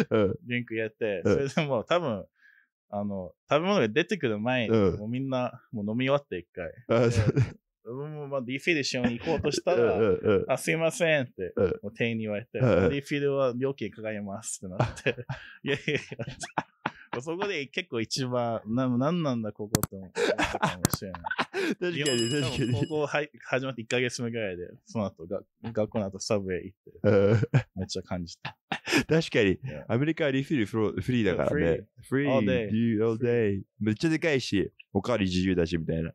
て、うん、ドリンクやって、それでもう多分、あの、食べ物が出てくる前に、もうみんな、もう飲み終わって一回。うん、まあ、ィフィルしように行こうとしたら、あ、すいませんって、店員に言われて、ディフィルは料金かかりますってなって、<laughs> いやいやいや、<laughs> そこで結構一番、な、なんなんだ、ここって思ったかもしれない。<laughs> 確かに、確かに。高校始まって1ヶ月目ぐらいで、その後が、学校の後サブウェイ行って、めっちゃ感じた。<laughs> 確かに、アメリカはリフィルフロフリーだからね。フリー、all day. All day. めっちゃでかいし、おかわり自由だし、みたいな。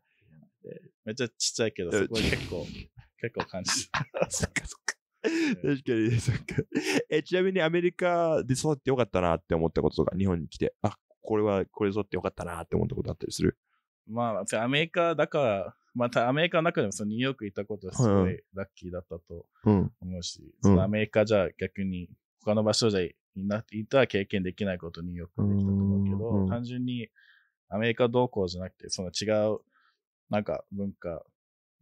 めっちゃちっちゃいけど、そこは結構、結構感じた。確かに、そっか。え、ちなみにアメリカで育ってよかったなって思ったこととか、日本に来て、あ、これは、これ育ってよかったなって思ったことあったりするまあ、アメリカだから、またアメリカの中でもそのニューヨーク行ったことはすごいラッキーだったと思うし、うん、アメリカじゃ逆に他の場所じゃいないたら経験できないことニューヨークできたと思うけど、単純にアメリカ同行じゃなくて、その違うなんか文化、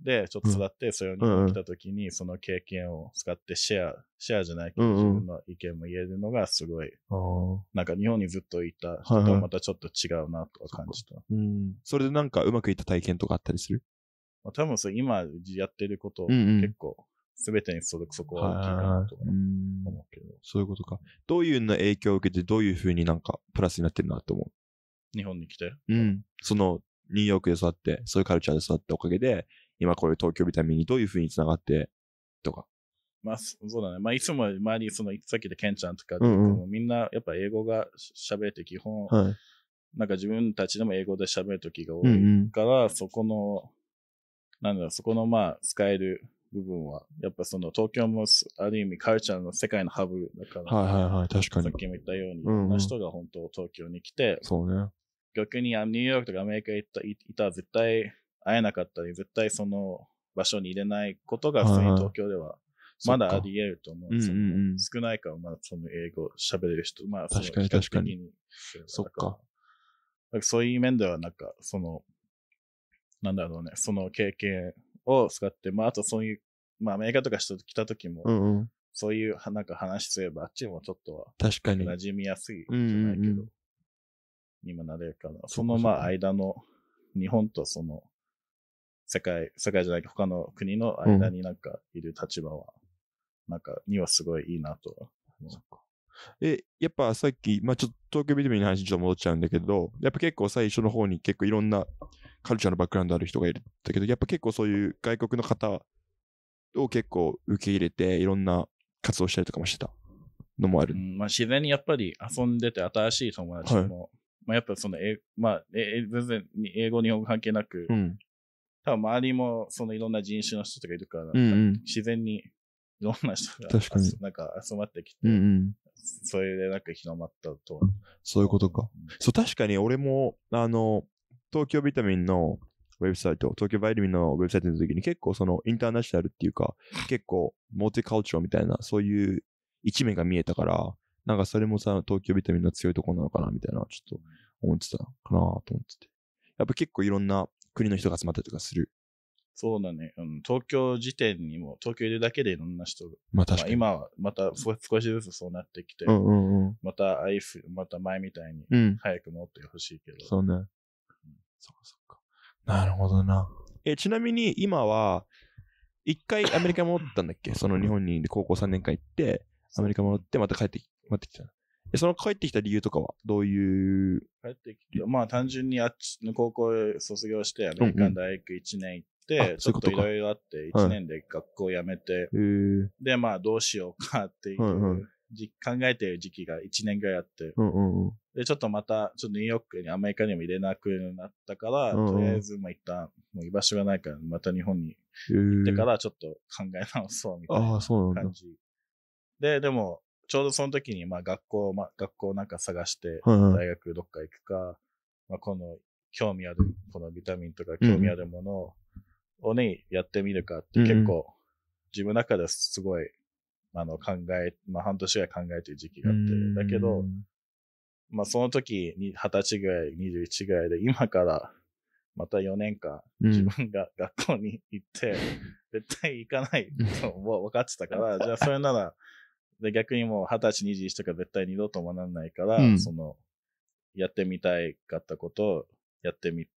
で、ちょっと育って、それを来た時に、その経験を使ってシェア、シェアじゃないけど、自分の意見も言えるのがすごい、なんか日本にずっといた人とはまたちょっと違うなとは感じた。それでなんかうまくいった体験とかあったりするまあ、多分そう、今やってること、結構、すべてにそこは大きいなと思うけど、うん。そういうことか。どういうの影響を受けて、どういうふうになんかプラスになってるなと思う日本に来てうん。その、ニューヨークで育って、そういうカルチャーで育ったおかげで、今こういう東京ビタミンにどういうふうにつながって、とか。まあ、そうだね。まあ、いつも周り、その、さっきでケンちゃんとか、うんうん、みんな、やっぱ英語が喋って基本、はい、なんか自分たちでも英語で喋る時が多いから、うんうん、そこの、なんだそこの、まあ、使える部分は、やっぱその、東京も、ある意味、カルチャーの世界のハブだから、はいはいはい、確かに。さっきも言ったように、いろんな人が本当、東京に来て、そうね。逆に、ニューヨークとかアメリカ行った、いたら絶対、会えなかったり、絶対その場所に入れないことが普通に東京ではまだあり得ると思うんですよ、うんうん少ないから、まあ、その英語喋れる人、まあ、確かに確かに。そっか。かそういう面では、なんか、その、なんだろうね、その経験を使って、まあ、あとそういう、まあ、アメリカとか来た時も、うんうん、そういう、なんか話すれば、あっちもちょっとは、確かに。馴染みやすいじゃないけど、うんうんにもなれるかな。その、まあ、間の、日本とその、世界、世界じゃない他の国の間になんかいる立場は、うん、なんか、にはすごいいいなと。え、やっぱさっき、まあちょっと東京ビデオの話ちょっと戻っちゃうんだけど、やっぱ結構最初の方に結構いろんなカルチャーのバックグラウンドある人がいるんだけど、やっぱ結構そういう外国の方を結構受け入れて、いろんな活動したりとかもしてたのもある。うん、まあ自然にやっぱり遊んでて新しい友達も、はい、まあやっぱその、え、まあ、え、全然英語、日本語関係なく、うん、多分周りもそのいろんな人種の人とかいるから、うんうん、自然にいろんな人がなんか集まってきて、うんうん、それでなんか広まったと。そういうことか。そう、確かに俺も、あの、東京ビタミンのウェブサイト、東京バイリミのウェブサイトの時に結構そのインターナショナルっていうか、<laughs> 結構モテカルチャーみたいな、そういう一面が見えたから、なんかそれもさ、東京ビタミンの強いところなのかなみたいな、ちょっと思ってたかなと思ってて。やっぱ結構いろんな国の人が集まったりとかする。そうだね、うん。東京時点にも、東京いるだけでいろんな人が。まあ確かに。まあ、今はまた少しずつそうなってきて、うんうんうん、またアイ h また前みたいに早く持ってほしいけど。うん、そうね。うん、そうかそうか。なるほどな。え、ちなみに今は、一回アメリカ戻ったんだっけ <laughs> その日本に高校3年間行って、アメリカ戻ってまた帰って、待ってきた。その帰ってきた理由とかは、どういう。帰ってきて、まあ単純にあっちの高校卒業して、アメリカン大学1年行って、ちょっといろいろあって、1年で学校辞めて、で、まあどうしようかっていう、はいはいじ考えてる時期が1年ぐらいあって、うんうんうん。で、ちょっとまた、ちょっとニューヨークにアメリカにも入れなくなったから、うんとりあえず、まあ一旦、もう居場所がないから、また日本に行ってから、ちょっと考え直そうみたいな感じ。で、でも、ちょうどその時に、まあ学校、まあ学校なんか探して、大学どっか行くか、うんまあこの興味ある、このビタミンとか興味あるものをね、やってみるかって結構、自分の中ですごい、あの考え、まあ半年ぐらい考えてる時期があって、だけど、まあその時に20歳ぐらい、21ぐらいで、今からまた4年間自分が <laughs> 学校に行って、絶対行かないともう分かってたから、じゃあそれなら、で、逆にもう二十歳、二十一とか絶対二度と学んないから、うん、その、やってみたいかったことをやってみ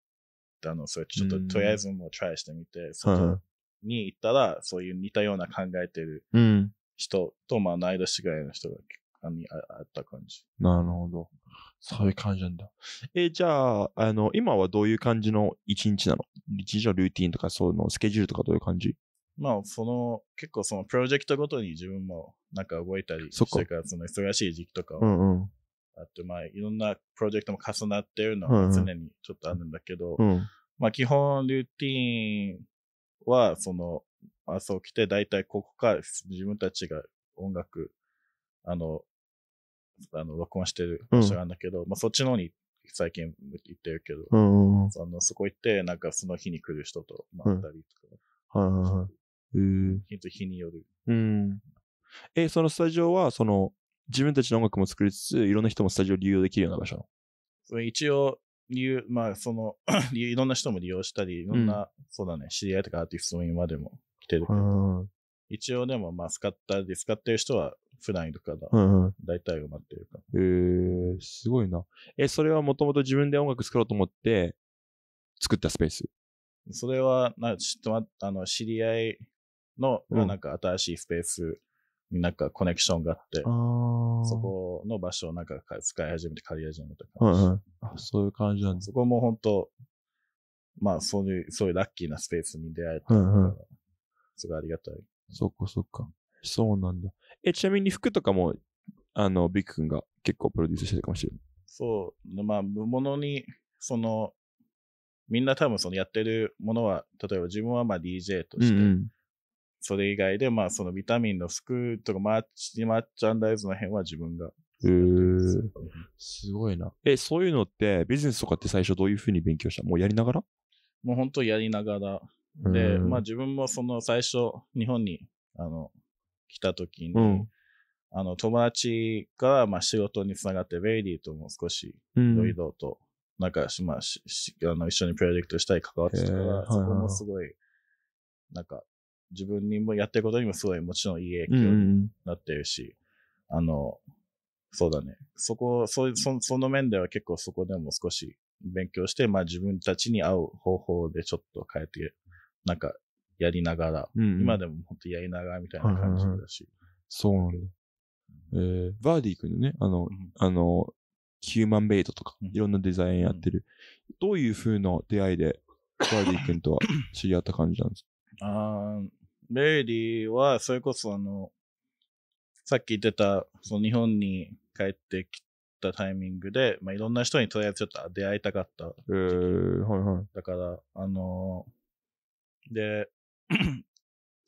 たの、それちょっと、とりあえずもうトライしてみて、外に行ったら、そういう似たような考えてる人と、うん、まあ、同い年ぐらいの人がああった感じ。なるほど。そういう感じなんだ。えー、じゃあ、あの、今はどういう感じの一日なの一日のルーティンとか、そういうの、スケジュールとかどういう感じまあ、その、結構そのプロジェクトごとに自分もなんか動いたりしてから、その忙しい時期とかあって、まあ、いろんなプロジェクトも重なってるのは常にちょっとあるんだけど、まあ、基本ルーティンは、その、朝起きて、だいたいここから自分たちが音楽、あの、あの、録音してる場所なんだけど、まあ、そっちの方に最近行ってるけど、うん、そのそこ行って、なんかその日に来る人と会ったりとか。はいはいはい。日による。うん。え、そのスタジオは、その、自分たちの音楽も作りつつ、いろんな人もスタジオ利用できるような場所そ一応、理由、まあ、その <coughs> いろんな人も利用したり、いろんな、うん、そうだね、知り合いとかアーティストもまでも来てる一応でも、まあ、使ったり、使ってる人は、普段とかだ、大体埋まってるから。えー、すごいな。え、それはもともと自分で音楽作ろうと思って、作ったスペースそれは、な、ちょっと、あの、知り合いの、うん、なんか新しいスペースになんかコネクションがあって、そこの場所をなんか使い始めて借り始めたうんうん、そういう感じなんです。そこも本当まあそういう、そういうラッキーなスペースに出会えたうんうん、すごいありがたい。そっかそっか。そうなんだ。え、ちなみに服とかも、あの、ビッグ君が結構プロデュースしてるかもしれない。そう。まあ、無物に、その、みんな多分そのやってるものは、例えば自分はまあ DJ として、うんうん、それ以外で、まあ、そのビタミンのスクとかマーチ、マーチャンダイズの辺は自分がへえ。すごいな。え、そういうのって、ビジネスとかって最初どういうふうに勉強したもうやりながらもう本当やりながら。で、まあ、自分もその最初、日本に、あの、来た時に、うんあの、友達から、まあ、仕事につながって、ベイリーとも少し、ロいドろいろと、なんかし、まあ、しあの一緒にプロジェクトしたり関わってたから、そこもすごい、なんか、自分にもやってることにもすごいもちろんいい影響になってるし、あの、そうだね。そこ、そそその面では結構そこでも少し勉強して、まあ自分たちに合う方法でちょっと変えて、なんかやりながら、うんうん、今でも本当やりながらみたいな感じだし。そうなんだ。えー、バーディー君のね、あの、うん、あの、ヒューマンベイトとか、いろんなデザインやってる。うん、どういう風な出会いで、バーディー君とは知り合った感じなんですかあレリーは、それこそあの、さっき言ってた、その日本に帰ってきたタイミングで、まあ、いろんな人にとりあえずちょっと出会いたかった。えー、はいはい。だから、あのー、で、<clears throat>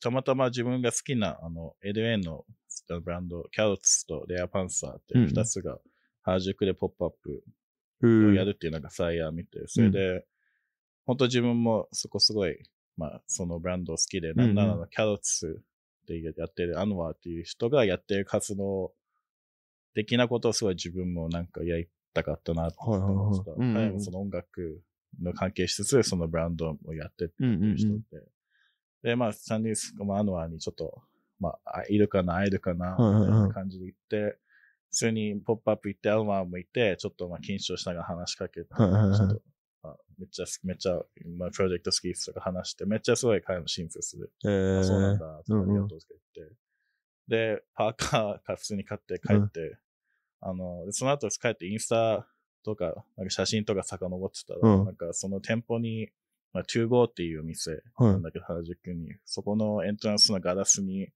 たまたま自分が好きな、あの、LA のブランド、キャロッツとレアパンサーっていう二つが、原宿でポップアップをやるっていうなんかサイヤー見て、それで、うん、本当自分もそこすごいまあ、そのブランド好きで、なんならのキャロツでやってるアンワーっていう人がやってる活動的なことをすごい自分もなんかやりたかったなと思ってました。はい、その音楽の関係しつつ、そのブランドをやってる人って。で、まあ、サンンィスまもアンワーにちょっと、まあ、いるかな、会えるかな、みたいな感じで行って、普通にポップアップ行って、アンワーも行って、ちょっとまあ緊張しながら話しかけて、ちょっとめっちゃ、き、めっちゃ、まあ、プロジェクトスキーすとか話して、めっちゃすごい彼の親切で、えー、そうなんだ、とかありがとうとか言って、うんで、パーカーか普通に買って帰って、うん、あの、その後帰ってインスタとか、なんか写真とか遡ってたら、うん、なんかその店舗に、まあ、25っていう店なんだけど、原宿に、そこのエントランスのガラスに、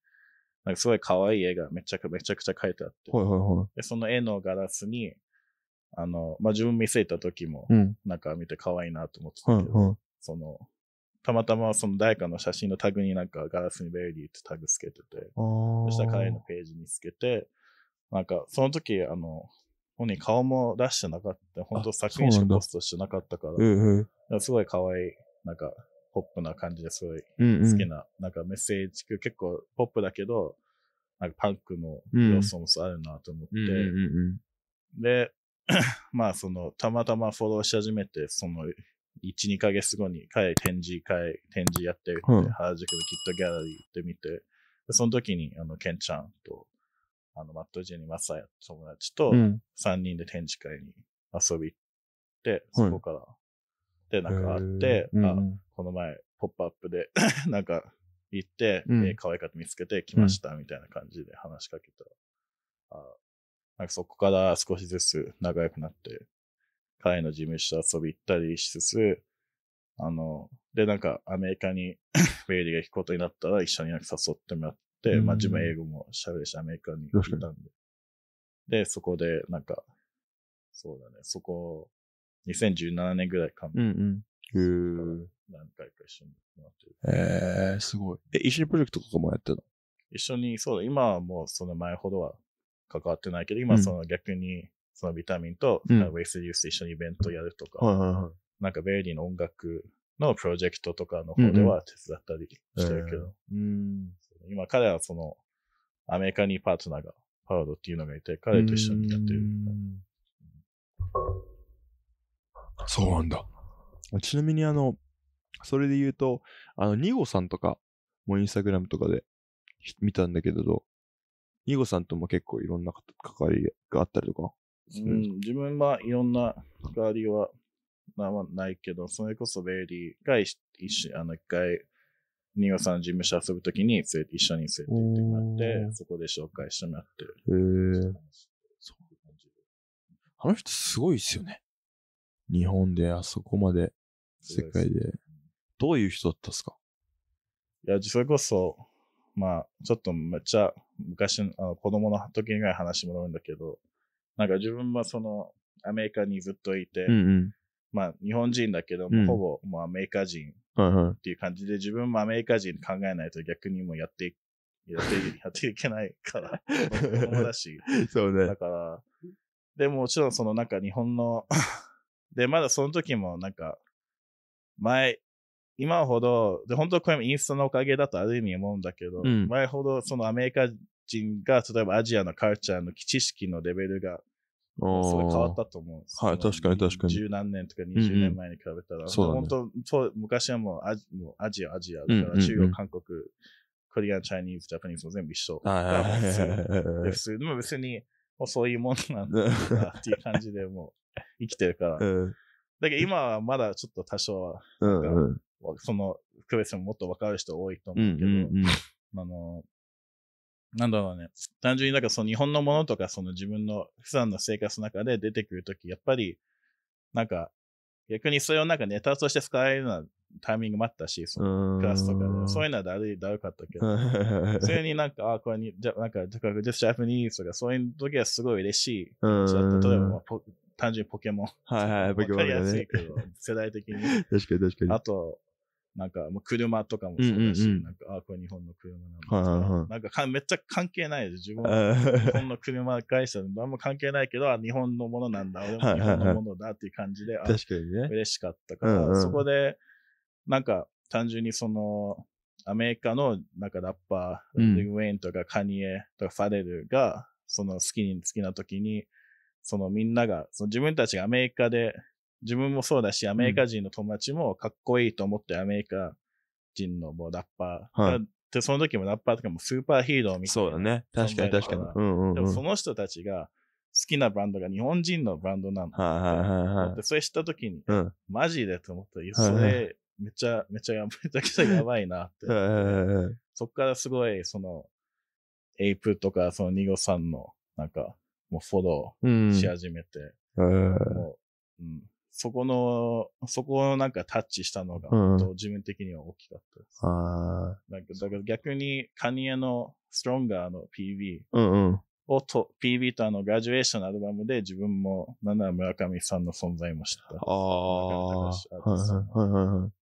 なんかすごい可愛い絵がめちゃくめちゃくちゃ描いてあって、はいはいはい、でその絵のガラスに、あの、まあ、自分見せた時も、なんか見て可愛いなと思ってたけど、うん、その、たまたまその誰かの写真のタグになんかガラスにベイリーってタグつけてて、そしたら彼のページにつけて、なんかその時、あの、本人顔も出してなかった、本当作品しかポストしてなかったから、すごい可愛い、なんかポップな感じですごい好きな、うんうん、なんかメッセージ、結構ポップだけど、なんかパンクの要素もあるなと思って、うんうんうんうん、で、<laughs> まあその、たまたまフォローし始めて、その、1、2ヶ月後に会、展示会、展示やってるって、うん、原宿のキットギャラリー行ってみて、その時に、あの、ケンちゃんと、あの、マットジェニー・マサヤ友達と、3人で展示会に遊び行って、うん、そこから、で、なんか会って、うん、あ、この前、ポップアップで <laughs> なんか、行って、うん、可愛かった見つけてきました、みたいな感じで話しかけたら、なんかそこから少しずつ仲良くなって、彼の事務所遊び行ったりしつつ、あの、で、なんかアメリカに <clears throat> ベイリーが行くことになったら一緒になんか誘ってもらって、まあ自分英語も喋るし、アメリカに行ったんで。で、そこで、なんか、そうだね、そこ、2017年ぐらいかも。うんうん。へ何回か一緒になってる。えー、すごい。え、一緒にプロジェクトとかもやってたの一緒に、そうだ、今はもうその前ほどは関わってないけど、今その逆に、そのビタミンと、うん、ウェイスリュースと一緒にイベントやるとか、はいなんかベイリーの音楽のプロジェクトとかの方では手伝ったりしてるけど、うん、えー、今彼はその、アメリカにパートナーが、パウドっていうのがいて、彼と一緒にやってる。そうなんだ。ちなみにあの、それで言うと、あの、ニゴさんとかもインスタグラムとかで見たんだけど、ニゴさんとも結構いろんな関わりがあったりとか。うん、自分はいろんな関わりは、まあ、ないけど、それこそベイリーが一あの一回、ニゴさん事務所遊ぶときに一緒に連れて行ってもらって、そこで紹介してもらってる。へえ。そういう感じあの人すごいですよね。日本であそこまで、世界で。どういう人だったっすかいや、それこそ、まあ、ちょっとめっちゃ昔のあの子供の時以外話もらうんだけど、なんか自分はそのアメリカにずっといて、うんうん、まあ日本人だけど、うん、ほぼもうアメリカ人っていう感じで、自分もアメリカ人考えないと逆にもやってやって <laughs> やっていけないから、子供だし。<laughs> そうね。だから、でももちろんそのなんか日本の <laughs> で、まだその時もなんか、前、今ほど、で本当これもインスタのおかげだとある意味思うんだけど、うん、前ほどそのアメリカ人が、例えばアジアのカルチャーの知識のレベルが、すごい変わったと思う。はい、確かに確かに。十何年とか20年前に比べたら、うんうん、そう、ね、本当昔はもうアジもうアジア、アジアだから、うんうんうん、中国、韓国、コリアン、チャイニーズ、ジャパニーズも全部一緒。でも別に、そういうもんなんだっていう感じでもう生きてるから。だけど今はまだちょっと多少は、うんうん、その区別ももっと分かる人多いと思うけど、うんうんうん、あの、なんだろうね。単純に、なんかその日本のものとか、その自分の普段の生活の中で出てくるとき、やっぱり、なんか、逆にそれをなんかネタとして使えるようなタイミングもあったし、そのクラスとかで、そういうのはだるい、だるかったけど、<laughs> それになんか、あ、これに、じゃなんか、ジャパニーズとか、そういう時はすごい嬉しい。例えば、まあ、単純にポケモン。はいはい、ポケモン、やすいけど、世代的に。確かに確かに。あと、なんか、もう車とかもそうだし、うんうんうん、なんか、あ、これ日本の車なんだか、はいなんかかめっちゃ関係ないです。自分の日本の車会社、んま関係ないけど、あ、日本のものなんだ、俺も日本のものだっていう感じで、はいはいはい、確かにね。嬉しかったから、うんうん、そこで、なんか、単純にその、アメリカの、なんかラッパー、うん、ウェインとかカニエとかファレルが、その好きに、好きな時に、そのみんなが、その自分たちがアメリカで、自分もそうだし、アメリカ人の友達もかっこいいと思ってアメリカ人のもうラッパー、はい、で、その時もラッパーとかもスーパーヒーローみたいな。そうだね。確かに確かに。うんうんうん、でもその人たちが好きなブランドが日本人のブランドなの。はいはいはい、はい。それ知った時に、うん、マジでと思って、それめちゃ、めちゃやめちゃくちゃやばいなって。はいはいはい、そっからすごい、その、エイプとか、そのニゴさんの、なんか、もうフォローし始めて、そこの、そこをなんかタッチしたのが、自分的には大きかったです。うん、だから逆にカニエのストロンガーの PV をと、うんうん、PV とあのグラジュエーションアルバムで自分も、なんなら村上さんの存在も知った。こ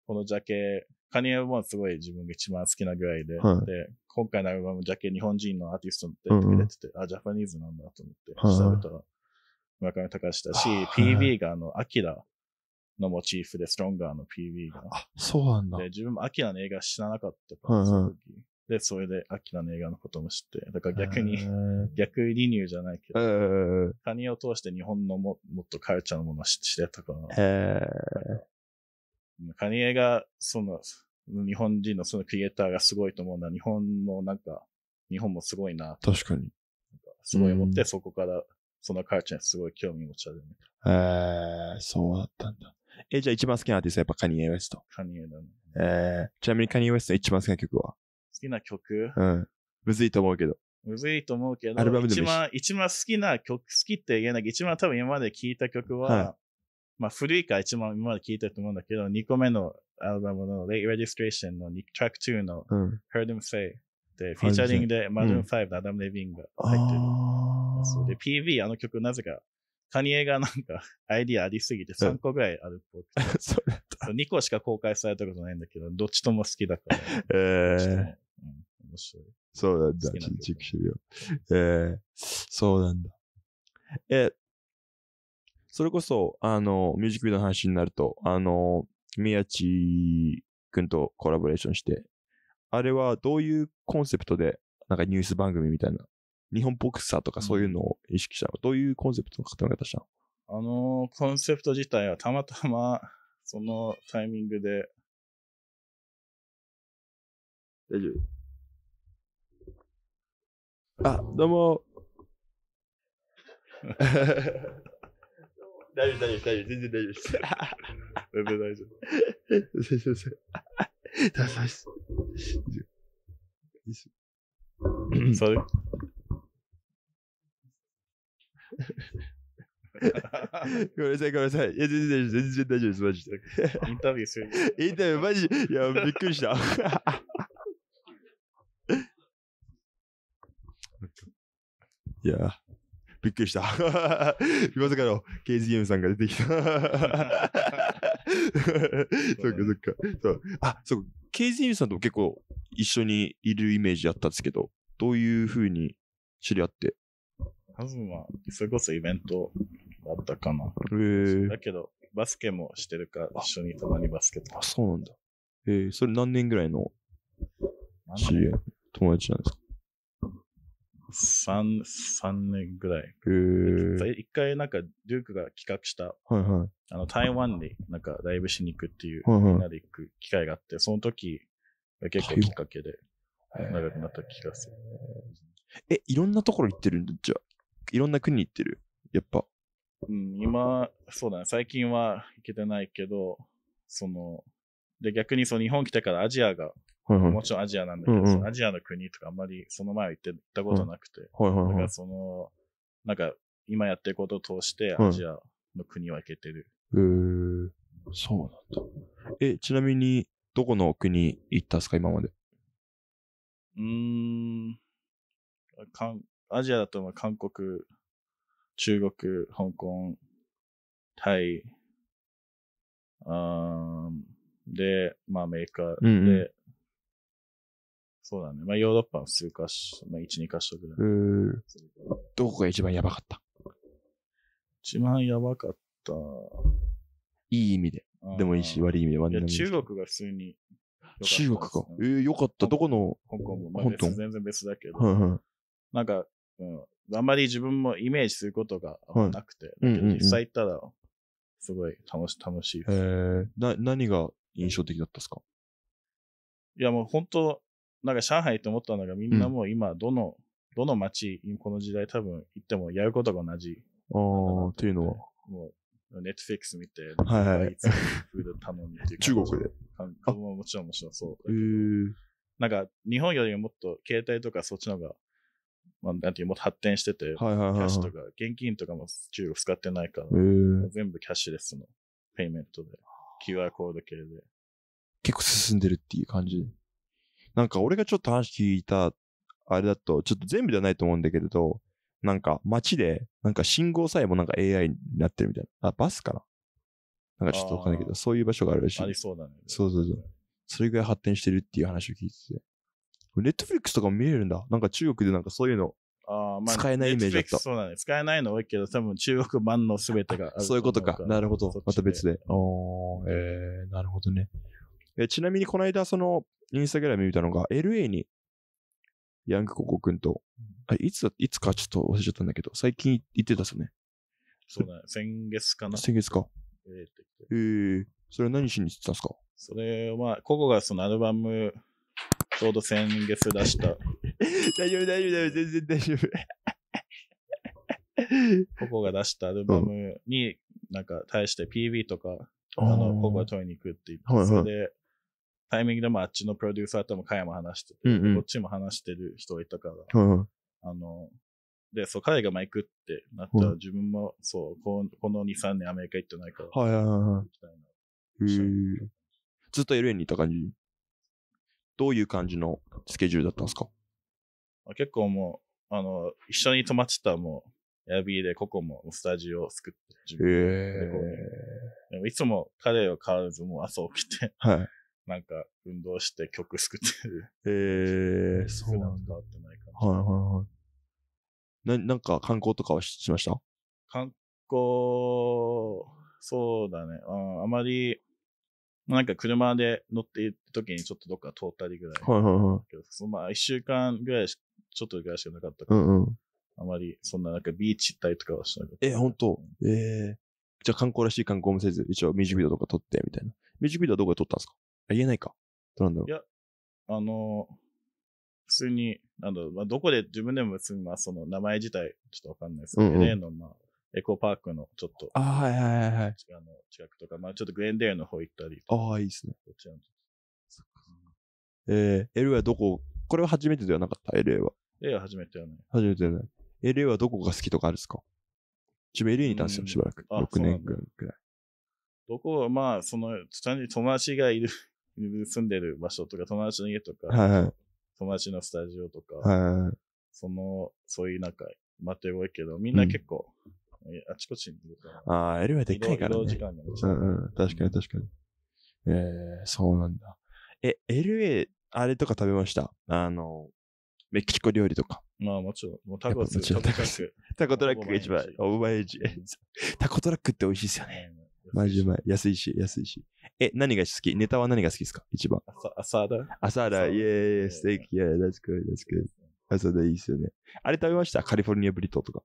のジャケカニエもすごい自分が一番好きなぐらいで、はい、で、今回のアルバムャけ日本人のアーティストって言ってくれてて、うん、あ、ジャパニーズなんだと思って、調べたら、村上隆だし、PV があの、アキラのモチーフで、ストロンガーの PV が。あ、そうなんだ。で、自分もアキラの映画知らなかったから、その時。で、それで、アキラの映画のことも知って、だから逆に、逆ニューじゃないけど、カニを通して日本のももっとカルチャーのものを知ってたから、カニエが、その、日本人のそのクリエイターがすごいと思うのは、日本のなんか、日本もすごいな。確かに。すごい思って、そこから、そのカルチャーにすごい興味持ち始めた。えー、そうだったんだ。え、じゃあ一番好きなアーティストはやっぱカニエ・ウエスト。カニエだね。えー、ちなみにカニエ・ウエスト一番好きな曲は好きな曲うん。むずいと思うけど。むずいと思うけど、アルバムで一番、一番好きな曲、好きって言えなけど、一番多分今まで聴いた曲は、はい、まあ、古いから一番今まで聞いてると思うんだけど、2個目のアルバムの Late Registration のトラック2の Heard Him Say で、フィーチャリングで m a d o o n 5のアダム・レビンが入ってる。そうで、PV あの曲なぜか、カニエがなんかアイディアありすぎて3個ぐらいあるっぽくて。<laughs> そう2個しか公開されたことないんだけど、どっちとも好きだから。えー、面白い。そうなんだ。チェックしてるよ。えー、そうなんだ。え、それこそ、あの、ミュージックビデオの話になると、あの、宮地くんとコラボレーションして、あれはどういうコンセプトで、なんかニュース番組みたいな、日本ボクサーとかそういうのを意識したの、うん、どういうコンセプトの方々したのあのコンセプト自体はたまたま、そのタイミングで。大丈夫あ、どうも。<laughs> 大丈夫、大丈夫、大丈夫、全然大丈夫です。<laughs> 全然大丈夫。先生、先生。大丈夫です。Isso. Sorry. ごめんなさい、ごめんなさい。いや、全然大丈夫、全然大丈夫です、マジで。インタビューする。インタビュー、マジ、いや、びっくりした。<laughs> いや。びっくりした。ま <laughs> さかの KGM さんが出てきた。<laughs> そっかそっか。そう。あ、そう。KGM さんとも結構一緒にいるイメージあったんですけど、どういうふうに知り合って。多分は、それこそイベントだったかな。えだけど、バスケもしてるから、一緒にたまにバスケとか。あ、そうなんだ。えー、それ何年ぐらいの知り合い、友達なんですか3、年ぐらい。一回なんか、デュークが企画した、はいはい、あの、台湾になんかライブしに行くっていう、はいはい、みんなで行く機会があって、その時が結構きっかけで、長くなった気がする。え、いろんなところ行ってるんだ、じゃあ。いろんな国行ってるやっぱ。うん、今、そうだね。最近は行けてないけど、その、で、逆にその日本来てからアジアがもちろんアジアなんだけど、アジアの国とかあんまりその前は行って行ったことなくて、なんかその、なんか今やってることを通してアジアの国は行けてる。うえー、そうなんだ。え、ちなみに、どこの国行ったんすか、今まで。うーん、かんアジアだとまあ韓国、中国、香港、タイ、あで、まあアメリカで、うんうんそうだね。まあ、ヨーロッパの数カ所、まあ、1、2箇所ぐらい。どこが一番やばかった一番やばかった。いい意味で。でもいいし、悪い意味でい中国が普通に、ね、中国か。ええー、よかった。どこの香港も、まあ、全然別だけど。なんか、うん、あんまり自分もイメージすることがなくて、はい、実際行ったら、すごい楽し楽しいえー、な、何が印象的だったですかいやもう本当、なんか上海と思ったのがみんなもう今どの、うん、どの街、この時代多分行ってもやることが同じ。ああ、っていうのは。もう、ネットフィックス見て、はいはい。フード頼むっていう。中国で。韓国ももちろん面白そう。へえ。なんか、日本よりもっと携帯とかそっちの方が、まあ、なんていう、もっと発展してて、はいはいはい、はい、キャッシュとか、現金とかも中国使ってないから、全部キャッシュレスのペイメントで、QR コード系で。結構進んでるっていう感じ。なんか俺がちょっと話聞いた、あれだと、ちょっと全部ではないと思うんだけれど、なんか街で、なんか信号さえもなんか AI になってるみたいな。あ、バスかななんかちょっとわかんないけど、そういう場所があるらしい。ありそうだね。そうそうそう。それぐらい発展してるっていう話を聞いてて。ネットフリックスとかも見れるんだ。なんか中国でなんかそういうのあまあ、使えないイメージだった。そうだね。使えないの多いけど、多分中国版の全てがそういうことか。なるほど。また別で。おえー、なるほどね。えちなみにこの間、その、インスタグラム見たのが、LA に、ヤングココ君と、あいつだ、いつかちょっと忘れちゃったんだけど、最近行ってたっすね。そうだね。先月かな。先月か。ええー、それ何しに行ってたんですかそれは、ココがそのアルバム、ちょうど先月出した。<laughs> 大丈夫、大丈夫、大丈夫、全然大丈夫。<laughs> ココが出したアルバムに、なんか、対して PV とか、あの、ココが取りに行くって言って、はいはい、タイミングでもあっちのプロデューサーとも彼も話してて、うんうん、こっちも話してる人がいたから、うん、あの、で、そう、彼がま行くってなったら、自分も、そう、この2、3年アメリカ行ってないから、はいはいはい。ずっと LA にいた感じどういう感じのスケジュールだったんですか結構もう、あの、一緒に泊まってたもう、エアビーでここもスタジオを作って、自分で。えー、でもいつも彼は変わらずもう朝起きて、はい。なんか運動して曲作ってる。へえー、そうなんだ。ってないかな。はいはいはい。な、なんか観光とかはしました観光、そうだね。ああまり、なんか車で乗っていた時にちょっとどっか通ったりぐらい。はいはいはい。そまあ一週間ぐらいし、ちょっとぐらいしかなかったから。うんうん。あまり、そんななんかビーチ行ったりとかはしなかった。え、本当ええー、じゃあ観光らしい観光もせず、一応ミュージックビデオとか撮って、みたいな。ミュージックビデオはどこで撮ったんですかあ言えないか。どうなんだろいや、あの、普通に、なんだろう、まあ、どこで自分でも別に、まあ、その名前自体、ちょっとわかんないですけど、うんうん LA の、まあ、エコパークのちょっと、ああ、はいはいはいはい。あの、近くとか、まあ、ちょっとグレンデーの方行ったりとか、ああ、いいですね。こちらのえー、LA はどこ、これは初めてではなかった、LA は。LA は初めてやね。初めてだね。LA はどこが好きとかあるんですか自分 LA にいたんですよ、しばらく。あ6年ぐらい。どこは、まあ、その、ちゃんと友達がいる住んでる場所とか、友達の家とか、はいはい、友達のスタジオとか、はいはい、その、そういうなんか、待って多いけど、みんな結構、うん、あちこちにいるから。ああ、エレベーでかいからね。時間がうんうん、確かに確かに。ええー、そうなんだ。え、LA、あれとか食べましたあの、メキシコ料理とか。まあもちろん、もうタコス、タコトラックが一番、オーバーエイジ。タコトラックって美味しいですよね。マジうまい。安いし、安いし。え、何が好きネタは何が好きですか一番。アサーダアサーダ、イェーイ、ステーキ、イェーイ、that's good, that's g o アサーダいいっすよね。あれ食べましたカリフォルニアブリトーとか。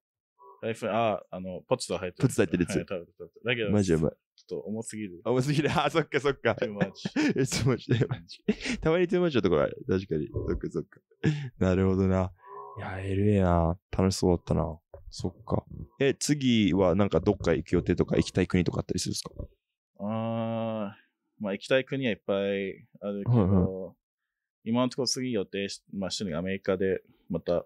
ライフ、あ、あの、ポツと入ってる。ポツ入ってるやつ。はい、食べて食べて。だけど、マジうまい。ちょっと重すぎる。重すぎる。あ、そっかそっか。too m u <laughs> <laughs> たまに too m u c のところは確かに。そっかそっか。なるほどな。いや、LA な。楽しそうだったな。そっか。え、次はなんかどっか行く予定とか行きたい国とかあったりするんですかあー、まあ行きたい国はいっぱいあるけど、今のところ次予定し、まあしてるのがアメリカで、また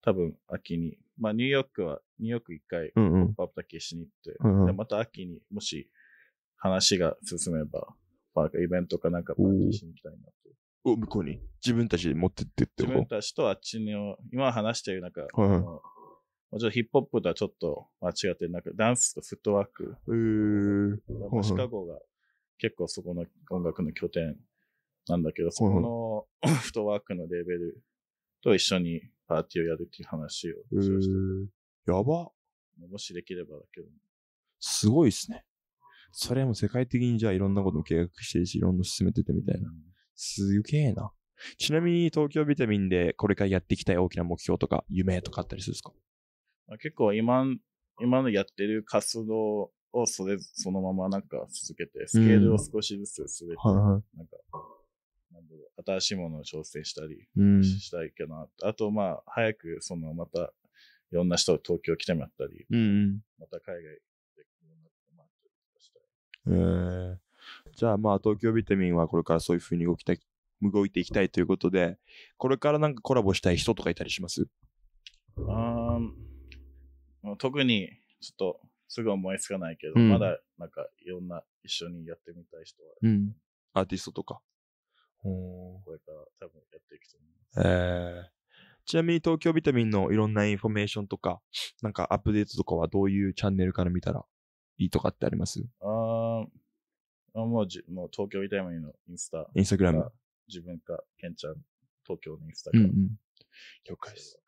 多分秋に、まあニューヨークは、ニューヨーク一回、パープだけしに行って、うんうん、また秋にもし話が進めば、まあ、イベントかなんかパーティーしに行きたいなと。を向こうに自分たちで持ってってって自分たちとあっちの、今話してる中、はいはい、もちヒップホップとはちょっと間違ってなく、ダンスとフットワーク。えー、あ、シカゴが結構そこの音楽の拠点なんだけど、そこの <laughs> フットワークのレベルと一緒にパーティーをやるっていう話をしました。えー、やば。もしできればだけど。すごいっすね。それも世界的にじゃあいろんなことも計画してるし、いろんな進めててみたいな。うんすげえな。ちなみに東京ビタミンでこれからやっていきたい大きな目標とか夢とかあったりするんですか結構今、今のやってる活動をそれ、そのままなんか続けて、スケールを少しずつすべて、うん、なんか、なんだろう、新しいものを挑戦したりしたいかな。うん、あと、まあ、早く、その、また、いろんな人を東京来てもらったり、うん、また海外でいろなもあったりとかしたい。えーじゃあまあ東京ビタミンはこれからそういうふうに動きたい、動いていきたいということで、これからなんかコラボしたい人とかいたりしますあーう特にちょっとすぐ思いつかないけど、うん、まだなんかいろんな一緒にやってみたい人は。うん。アーティストとか。これから多分やっていくと思います。えーちなみに東京ビタミンのいろんなインフォメーションとか、なんかアップデートとかはどういうチャンネルから見たらいいとかってありますあもうじ、もう東京痛いミンのインスタ。インスタグラム。自分か、ケンちゃん、東京のインスタグうんうん。了解です。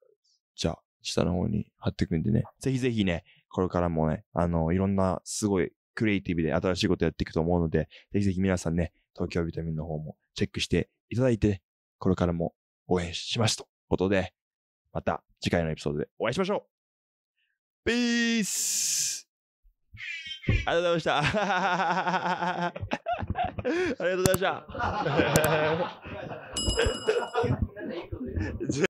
じゃあ、下の方に貼っていくんでね。ぜひぜひね、これからもね、あの、いろんなすごいクリエイティブで新しいことやっていくと思うので、ぜひぜひ皆さんね、東京ビタミンの方もチェックしていただいて、これからも応援しますということで、また次回のエピソードでお会いしましょう Peace! ありがとうございました。<laughs> ありがとうございました。<laughs>